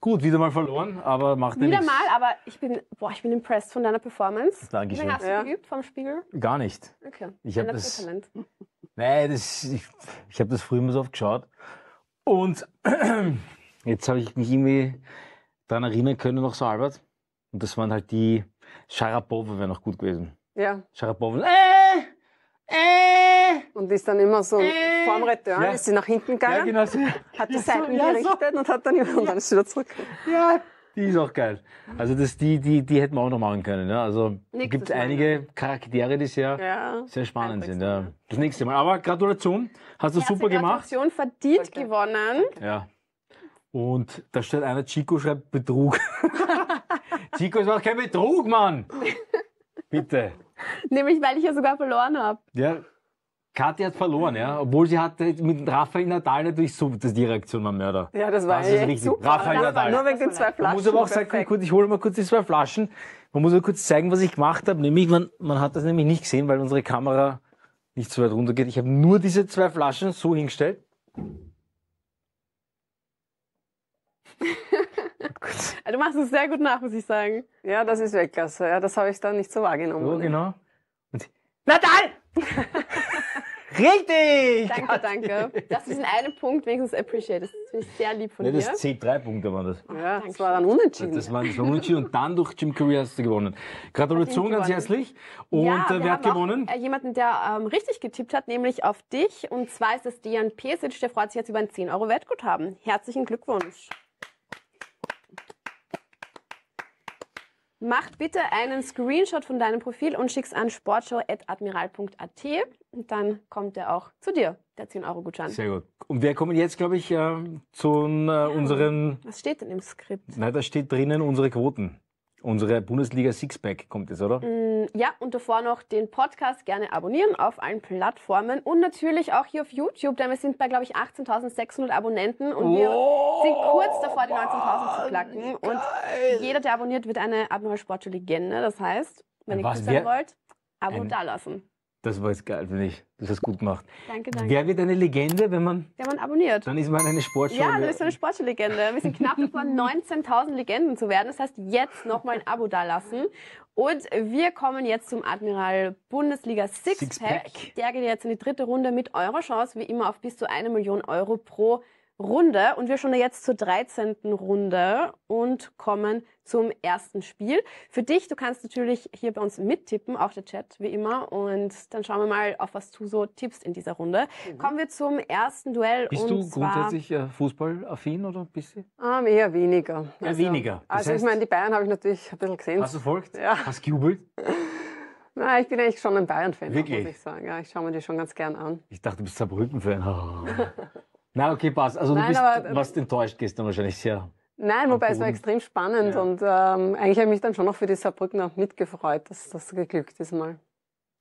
Gut, wieder mal verloren, aber macht wieder nichts. Wieder mal, aber ich bin, boah, ich bin impressed von deiner Performance. Dankeschön. Wie lange hast du ja. geübt vom Spiegel? Gar nicht. Okay. Ich habe das, Talent. Nein, das, ich, ich habe das früher immer so oft geschaut. Und jetzt habe ich mich irgendwie daran erinnern können, noch so Albert. Und das waren halt die Sharapova wäre noch gut gewesen. Ja. Sharapova. Äh, äh, und ist dann immer so äh, vorm Return, ja. ist sie nach hinten gegangen, ja, genau so. hat die ja, Seiten so, ja, gerichtet so. und hat dann, und dann ist sie wieder zurück. Ja, die ist auch geil. Also das, die, die, die hätten wir auch noch machen können. Ne? Also gibt es einige Charaktere, die sehr, ja, sehr spannend sind. Ja. Das nächste Mal. Aber Gratulation, hast du ja, super gemacht. Gratulation verdient okay. gewonnen. Ja. Und da steht einer, Chico schreibt Betrug. Chico ist auch kein Betrug, Mann. Bitte. Nämlich, weil ich ja sogar verloren habe. Ja, Kathi hat verloren, ja. Obwohl sie hatte äh, mit Rafael Nadal natürlich so, dass die Reaktion war Mörder. Ja, das war das ist richtig. Super. Rafael Nadal. Nur wegen den zwei Flaschen. Man muss aber auch sagen, perfekt. ich hole mal kurz die zwei Flaschen. Man muss aber kurz zeigen, was ich gemacht habe. Nämlich, man, man hat das nämlich nicht gesehen, weil unsere Kamera nicht so weit runter geht. Ich habe nur diese zwei Flaschen so hingestellt. du machst es sehr gut nach, muss ich sagen. Ja, das ist Weltklasse. Ja, das habe ich dann nicht so wahrgenommen. So, genau. Und Nadal! Richtig! Danke, danke. Dass du diesen einen Punkt wenigstens appreciatest. Das finde ich sehr lieb von nee, dir. Das sind drei Punkte waren das. Ah, ja, das war dann unentschieden. Das war, das war unentschieden und dann durch Jim Career hast du gewonnen. Gratulation ganz herzlich. Und ja, äh, wer hat gewonnen? Auch, äh, jemanden, der ähm, richtig getippt hat, nämlich auf dich. Und zwar ist es Dian Pesic, der freut sich jetzt über ein 10-Euro-Wertguthaben. Herzlichen Glückwunsch. Mach bitte einen Screenshot von deinem Profil und schick's an sportshow.admiral.at. Und dann kommt er auch zu dir, der 10-Euro-Gutschein. Sehr gut. Und wir kommen jetzt, glaube ich, äh, zu äh, unseren. Was steht denn im Skript? Nein, da steht drinnen unsere Quoten. Unsere Bundesliga Sixpack kommt jetzt, oder? Mm, ja, und davor noch den Podcast gerne abonnieren auf allen Plattformen und natürlich auch hier auf YouTube, denn wir sind bei, glaube ich, 18.600 Abonnenten und oh, wir sind kurz davor, die 19.000 zu klacken. Und jeder, der abonniert, wird eine Admiral Sportschule Legende. Das heißt, wenn ihr Was, grüßen wollt, Abo dalassen. Das war jetzt geil, finde ich. Du hast gut gemacht. Danke, danke. Wer wird eine Legende, wenn man... Wenn man abonniert. Dann ist man eine Sportschule. Ja, dann ist man eine Sportshow-Legende. Wir sind knapp davor, 19.000 Legenden zu werden. Das heißt, jetzt nochmal ein Abo dalassen. Und wir kommen jetzt zum Admiral Bundesliga Sixpack. Sixpack. Der geht jetzt in die dritte Runde mit eurer Chance, wie immer, auf bis zu eine Million Euro pro Runde und wir schon jetzt zur 13. Runde und kommen zum ersten Spiel. Für dich, du kannst natürlich hier bei uns mittippen, auch der Chat wie immer und dann schauen wir mal, auf was du so tippst in dieser Runde. Mhm. Kommen wir zum ersten Duell. Bist du grundsätzlich äh, fußballaffin oder bist du? Ähm, eher weniger. Eher also, weniger. Das also ich meine, die Bayern habe ich natürlich ein bisschen gesehen. Hast du folgt? Ja. Hast gejubelt? Na, ich bin eigentlich schon ein Bayern-Fan, muss ich sagen. Ja, ich schaue mir die schon ganz gern an. Ich dachte, du bist Saarbrücken-Fan. Nein, okay, passt. Also Nein, du bist, aber, äh, warst enttäuscht gestern wahrscheinlich sehr. Nein, wobei es war extrem spannend ja. und ähm, eigentlich habe ich mich dann schon noch für die Saarbrücken auch mitgefreut, dass das geglückt ist mal.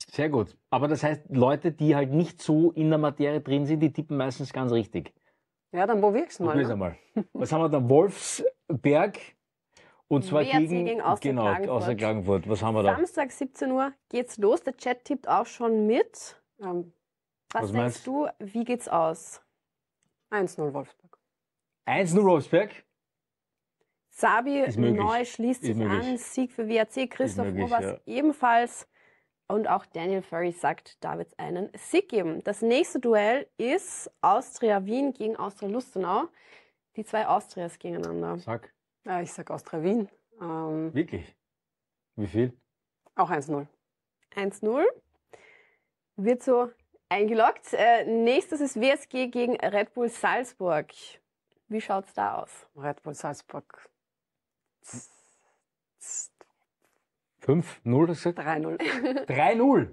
Sehr gut. Aber das heißt, Leute, die halt nicht so in der Materie drin sind, die tippen meistens ganz richtig. Ja, dann probier's mal. Probier's ne? mal. Was haben wir da? Wolfsberg und zwar WRC gegen, gegen Austria genau, Klagenfurt. Klagenfurt. Was haben wir da? Samstag 17 Uhr geht's los. Der Chat tippt auch schon mit. Ähm, was, was, denkst meinst? du, wie geht's aus? 1-0 Wolfsburg. 1-0 Wolfsburg? Sabi neu schließt sich an. Sieg für WAC. Christoph möglich, Obers ja. ebenfalls. Und auch Daniel Furry sagt da wird es einen Sieg geben. Das nächste Duell ist Austria Wien gegen Austria Lustenau. Die zwei Austrias gegeneinander. Sag. Ja, ich sag Austria Wien. Ähm, Wirklich? Wie viel? Auch 1-0. 1-0. Wird so eingeloggt. Äh, nächstes ist WSG gegen Red Bull Salzburg. Wie schaut es da aus? Red Bull Salzburg. 5-0? 3-0. 3-0.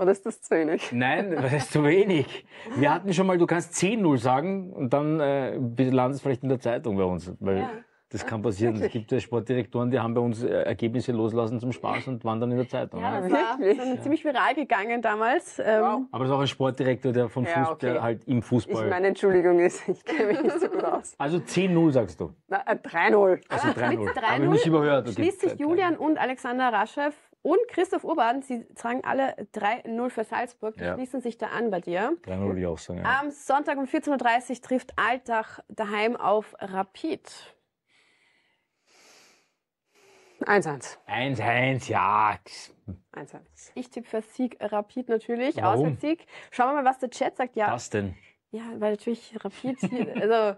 Oder ist das zu wenig? Nein, das ist zu wenig. Wir hatten schon mal, du kannst 10-0 sagen und dann äh, landest du vielleicht in der Zeitung bei uns. Weil ja. Das kann passieren. Es gibt ja Sportdirektoren, die haben bei uns äh, Ergebnisse loslassen zum Spaß und waren dann in der Zeitung. Ja, das war ja. ziemlich viral gegangen damals. Ähm. Wow. Aber das ist auch ein Sportdirektor, der von ja, Fußball okay. halt im Fußball. Ich meine, Entschuldigung, ich kenne mich nicht so gut aus. Also 10-0 sagst du? Na, 3-0. Äh, also 3-0. Habe ich mich überhört. Okay. Schließt sich halt Julian und Alexander Raschew und Christoph Urban, sie tragen alle 3-0 für Salzburg, die ja. schließen sich da an bei dir. 3-0 würde ich auch sagen, ja. Am Sonntag um 14.30 Uhr trifft Alltag daheim auf Rapid. 1-1. 1-1, ja. 1-1. Ich tippe für Sieg Rapid natürlich, Warum? Auswärtssieg. Schauen wir mal, was der Chat sagt. Ja. Was denn? Ja, weil natürlich Rapid, also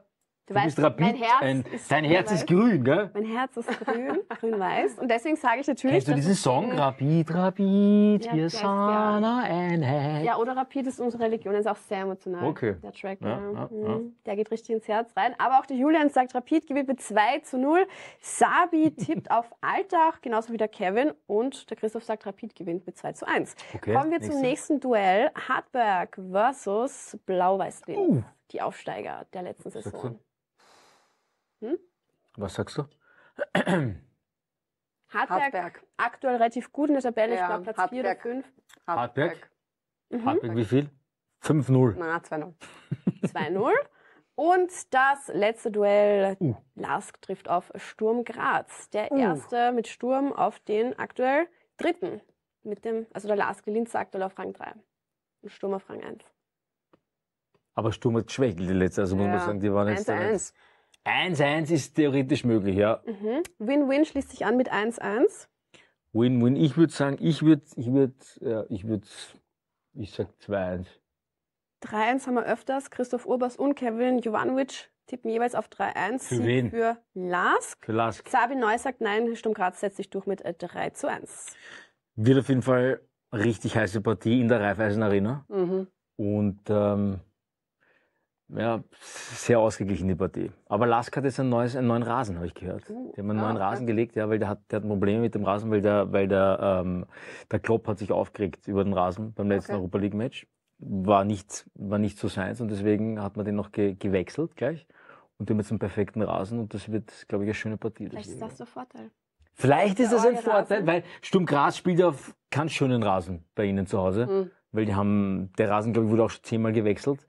Du, du weißt, bist rapid. Mein Herz ein, ist dein Herz ist grün, gell? Mein Herz ist grün, grün-weiß. Und deswegen sage ich natürlich. Kennst du diesen Song? Rapid, Rapid, ja, wir sind ein Herz. Ja, oder Rapid ist unsere Religion, das ist auch sehr emotional. Okay. Der Track, ja, ja, mhm. ja, der geht richtig ins Herz rein. Aber auch der Julian sagt Rapid, gewinnt mit 2 zu 0. Sabi tippt auf Alltag, genauso wie der Kevin. Und der Christoph sagt Rapid gewinnt mit 2 zu 1. Okay, Kommen wir nächstes. zum nächsten Duell. Hartberg versus Blau-Weiß-Linz. Uh. Die Aufsteiger der letzten Saison. Hm? Was sagst du? Hartberg, Hartberg, aktuell relativ gut in der Tabelle, ja, ich glaube Platz Hartberg. 4 oder 5. Hartberg. Hartberg, mhm. Hartberg wie viel? 5-0. Na, 2-0. 2-0. Und das letzte Duell, uh. Lask trifft auf Sturm Graz. Der uh. erste mit Sturm auf den aktuell dritten. Mit dem, also der Lask Linz aktuell auf Rang 3. Und Sturm auf Rang 1. Aber Sturm hat schwächelt die letzte, also ja. muss man sagen, die waren jetzt 1, 1. 1-1 ist theoretisch möglich, ja. Mhm. Win-Win mhm. schließt sich an mit 1-1. Win-Win. Ich würde sagen, ich würde, ich würde, ja, ich würde, ich sag 2-1. 3-1 haben wir öfters. Christoph Urbas und Kevin Jovanovic tippen jeweils auf 3-1. Für wen? Für Lask. Für Lask. Sabi Neu sagt nein, Sturm Graz setzt sich durch mit 3 äh, 1. Wird auf jeden Fall richtig heiße Partie in der Raiffeisen Arena. Mhm. Und ähm, ja, sehr ausgeglichene Partie. Aber Lask hat jetzt ein neues, einen neuen Rasen, habe ich gehört. Uh, die haben einen ah, neuen Rasen gelegt, ja, weil der hat, der hat Probleme mit dem Rasen, weil der, weil der, ähm, der Klopp hat sich aufgeregt über den Rasen beim letzten okay. Europa League Match. War nicht, war nicht so seins und deswegen hat man den noch ge gewechselt gleich. Und die haben jetzt einen perfekten Rasen und das wird, glaube ich, eine schöne Partie. Vielleicht ist das der Vorteil. Vielleicht ist das ein Vorteil, Rasen. weil Sturm Graz spielt auf ganz schönen Rasen bei ihnen zu Hause. Mhm. Weil die haben, der Rasen, glaube ich, wurde auch schon zehnmal gewechselt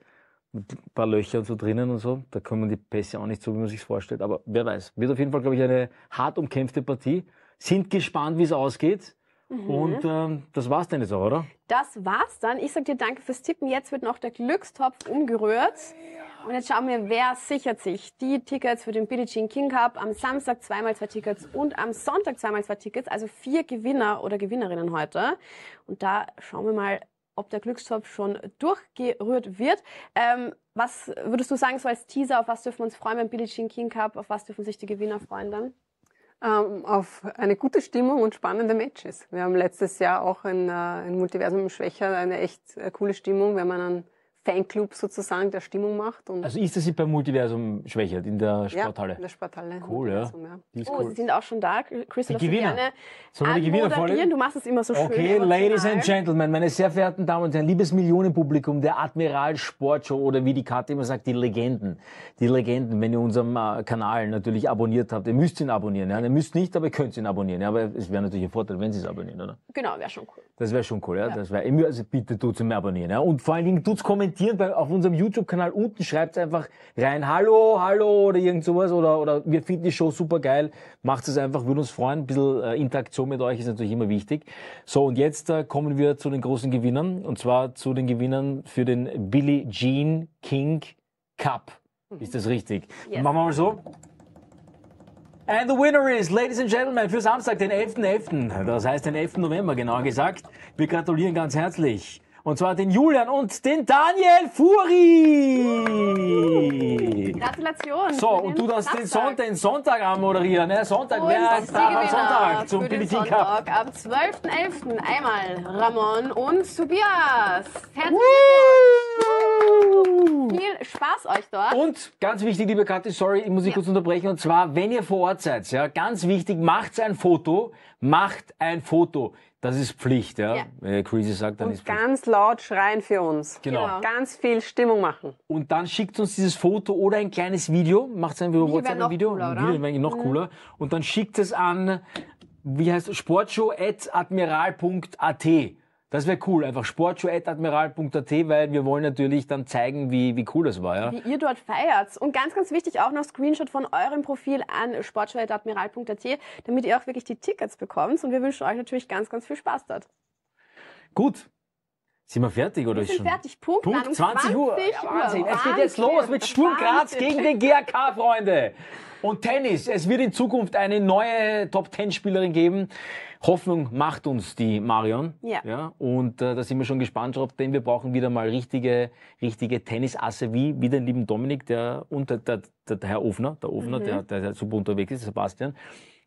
mit ein paar Löchern so drinnen und so. Da kommen die Pässe auch nicht so, wie man sich vorstellt. Aber wer weiß. Wird auf jeden Fall, glaube ich, eine hart umkämpfte Partie. Sind gespannt, wie es ausgeht. Mhm. Und ähm, das war's dann jetzt auch, oder? Das war's dann. Ich sag dir danke fürs Tippen. Jetzt wird noch der Glückstopf umgerührt. Und jetzt schauen wir, wer sichert sich die Tickets für den Billie Jean King Cup. Am Samstag zweimal zwei Tickets und am Sonntag zweimal zwei Tickets. Also vier Gewinner oder Gewinnerinnen heute. Und da schauen wir mal, ob der Glückstopf schon durchgerührt wird. Ähm, was würdest du sagen, so als Teaser, auf was dürfen wir uns freuen beim Billie Jean King Cup? Auf was dürfen sich die Gewinner freuen dann? Ähm, auf eine gute Stimmung und spannende Matches. Wir haben letztes Jahr auch in, äh, in Multiversum Schwächer eine echt äh, coole Stimmung, wenn man an Fanclub sozusagen, der Stimmung macht. also ist das bei Multiversum Schwächert in der Sporthalle? Ja, in der Sporthalle. Cool, ja. ja. Oh, cool. sie sind auch schon da. Crystal die Gewinner. Sollen wir die Gewinner vorlegen? Du machst es immer so okay, schön. Okay, Ladies and Gentlemen, meine sehr verehrten Damen und Herren, liebes Millionenpublikum der Admiral Sportshow oder wie die Karte immer sagt, die Legenden. Die Legenden, wenn ihr unseren äh, Kanal natürlich abonniert habt. Ihr müsst ihn abonnieren. Ja? Ihr müsst nicht, aber ihr könnt ihn abonnieren. Ja? Aber es wäre natürlich ein Vorteil, wenn sie es abonnieren, oder? Genau, wäre schon cool. Das wäre schon cool, ja. ja. Das wär, also bitte tut es mir abonnieren. Ja? Und vor allen Dingen tut es kommentieren kommentieren bei, auf unserem YouTube-Kanal unten, schreibt einfach rein, hallo, hallo oder irgend sowas oder, oder wir finden die Show super geil, macht es einfach, würde uns freuen, ein bisschen äh, Interaktion mit euch ist natürlich immer wichtig. So und jetzt äh, kommen wir zu den großen Gewinnern und zwar zu den Gewinnern für den Billie Jean King Cup. Mhm. Ist das richtig? Yes. Machen wir mal so. And the winner is, ladies and gentlemen, für Samstag, den 11.11., .11., das heißt den 11. November genau gesagt. Wir gratulieren ganz herzlich und zwar den Julian und den Daniel Furi. Gratulation. So, und du darfst den Sonntag, den Sonntag anmoderieren. Ne? Sonntag, wer ist da am Sonntag zum BBT Cup? Am 12.11. einmal Ramon und Tobias. Herzlichen Glückwunsch. Viel Spaß euch dort. Und ganz wichtig, liebe Kathi, sorry, ich muss dich ja. kurz unterbrechen. Und zwar, wenn ihr vor Ort seid, ja, ganz wichtig, macht ein Foto macht ein Foto. Das ist Pflicht, ja. ja. Wenn Crazy sagt, dann und ist Pflicht. ganz laut schreien für uns. Genau. genau. Ganz viel Stimmung machen. Und dann schickt uns dieses Foto oder ein kleines Video. Macht einfach über WhatsApp ein Video. Cooler, oder? Video wäre noch mhm. cooler. Und dann schickt es an, wie heißt sportshow.admiral.at. Das wäre cool. Einfach sportshow.admiral.at, weil wir wollen natürlich dann zeigen, wie, wie cool das war. Ja? Wie ihr dort feiert. Und ganz, ganz wichtig auch noch Screenshot von eurem Profil an sportshow.admiral.at, damit ihr auch wirklich die Tickets bekommt. Und wir wünschen euch natürlich ganz, ganz viel Spaß dort. Gut. Sind wir fertig oder wir sind schon? fertig. Punkt, Punkt um 20, 20 Uhr. Ja, Wahnsinn. Wahnsinn. Es geht jetzt los mit Sturm Graz gegen den GAK, Freunde. Und Tennis. Es wird in Zukunft eine neue Top-10-Spielerin geben. Hoffnung macht uns die Marion. Ja. ja und äh, da sind wir schon gespannt drauf, denn wir brauchen wieder mal richtige, richtige Tennisasse wie, wie den lieben Dominik, der und der, der, der Herr Ofner, der Ofner, mhm. der, der super unterwegs ist, Sebastian.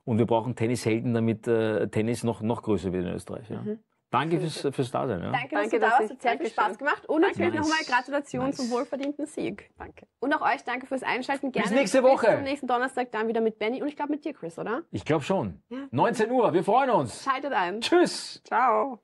Und wir brauchen Tennishelden, damit äh, Tennis noch, noch größer wird in Österreich. Ja. Mhm. Danke fürs, fürs Dasein. Ja. Danke, dass du da warst. Hat sehr viel Spaß gemacht. Und Danke. natürlich nochmal Gratulation nice. zum wohlverdienten Sieg. Danke. Und auch euch danke fürs Einschalten. Gerne bis nächste Woche. Bis zum nächsten Donnerstag dann wieder mit Benny und ich glaube mit dir, Chris, oder? Ich glaube schon. Ja. 19 Uhr. Wir freuen uns. Schaltet ein. Tschüss. Ciao.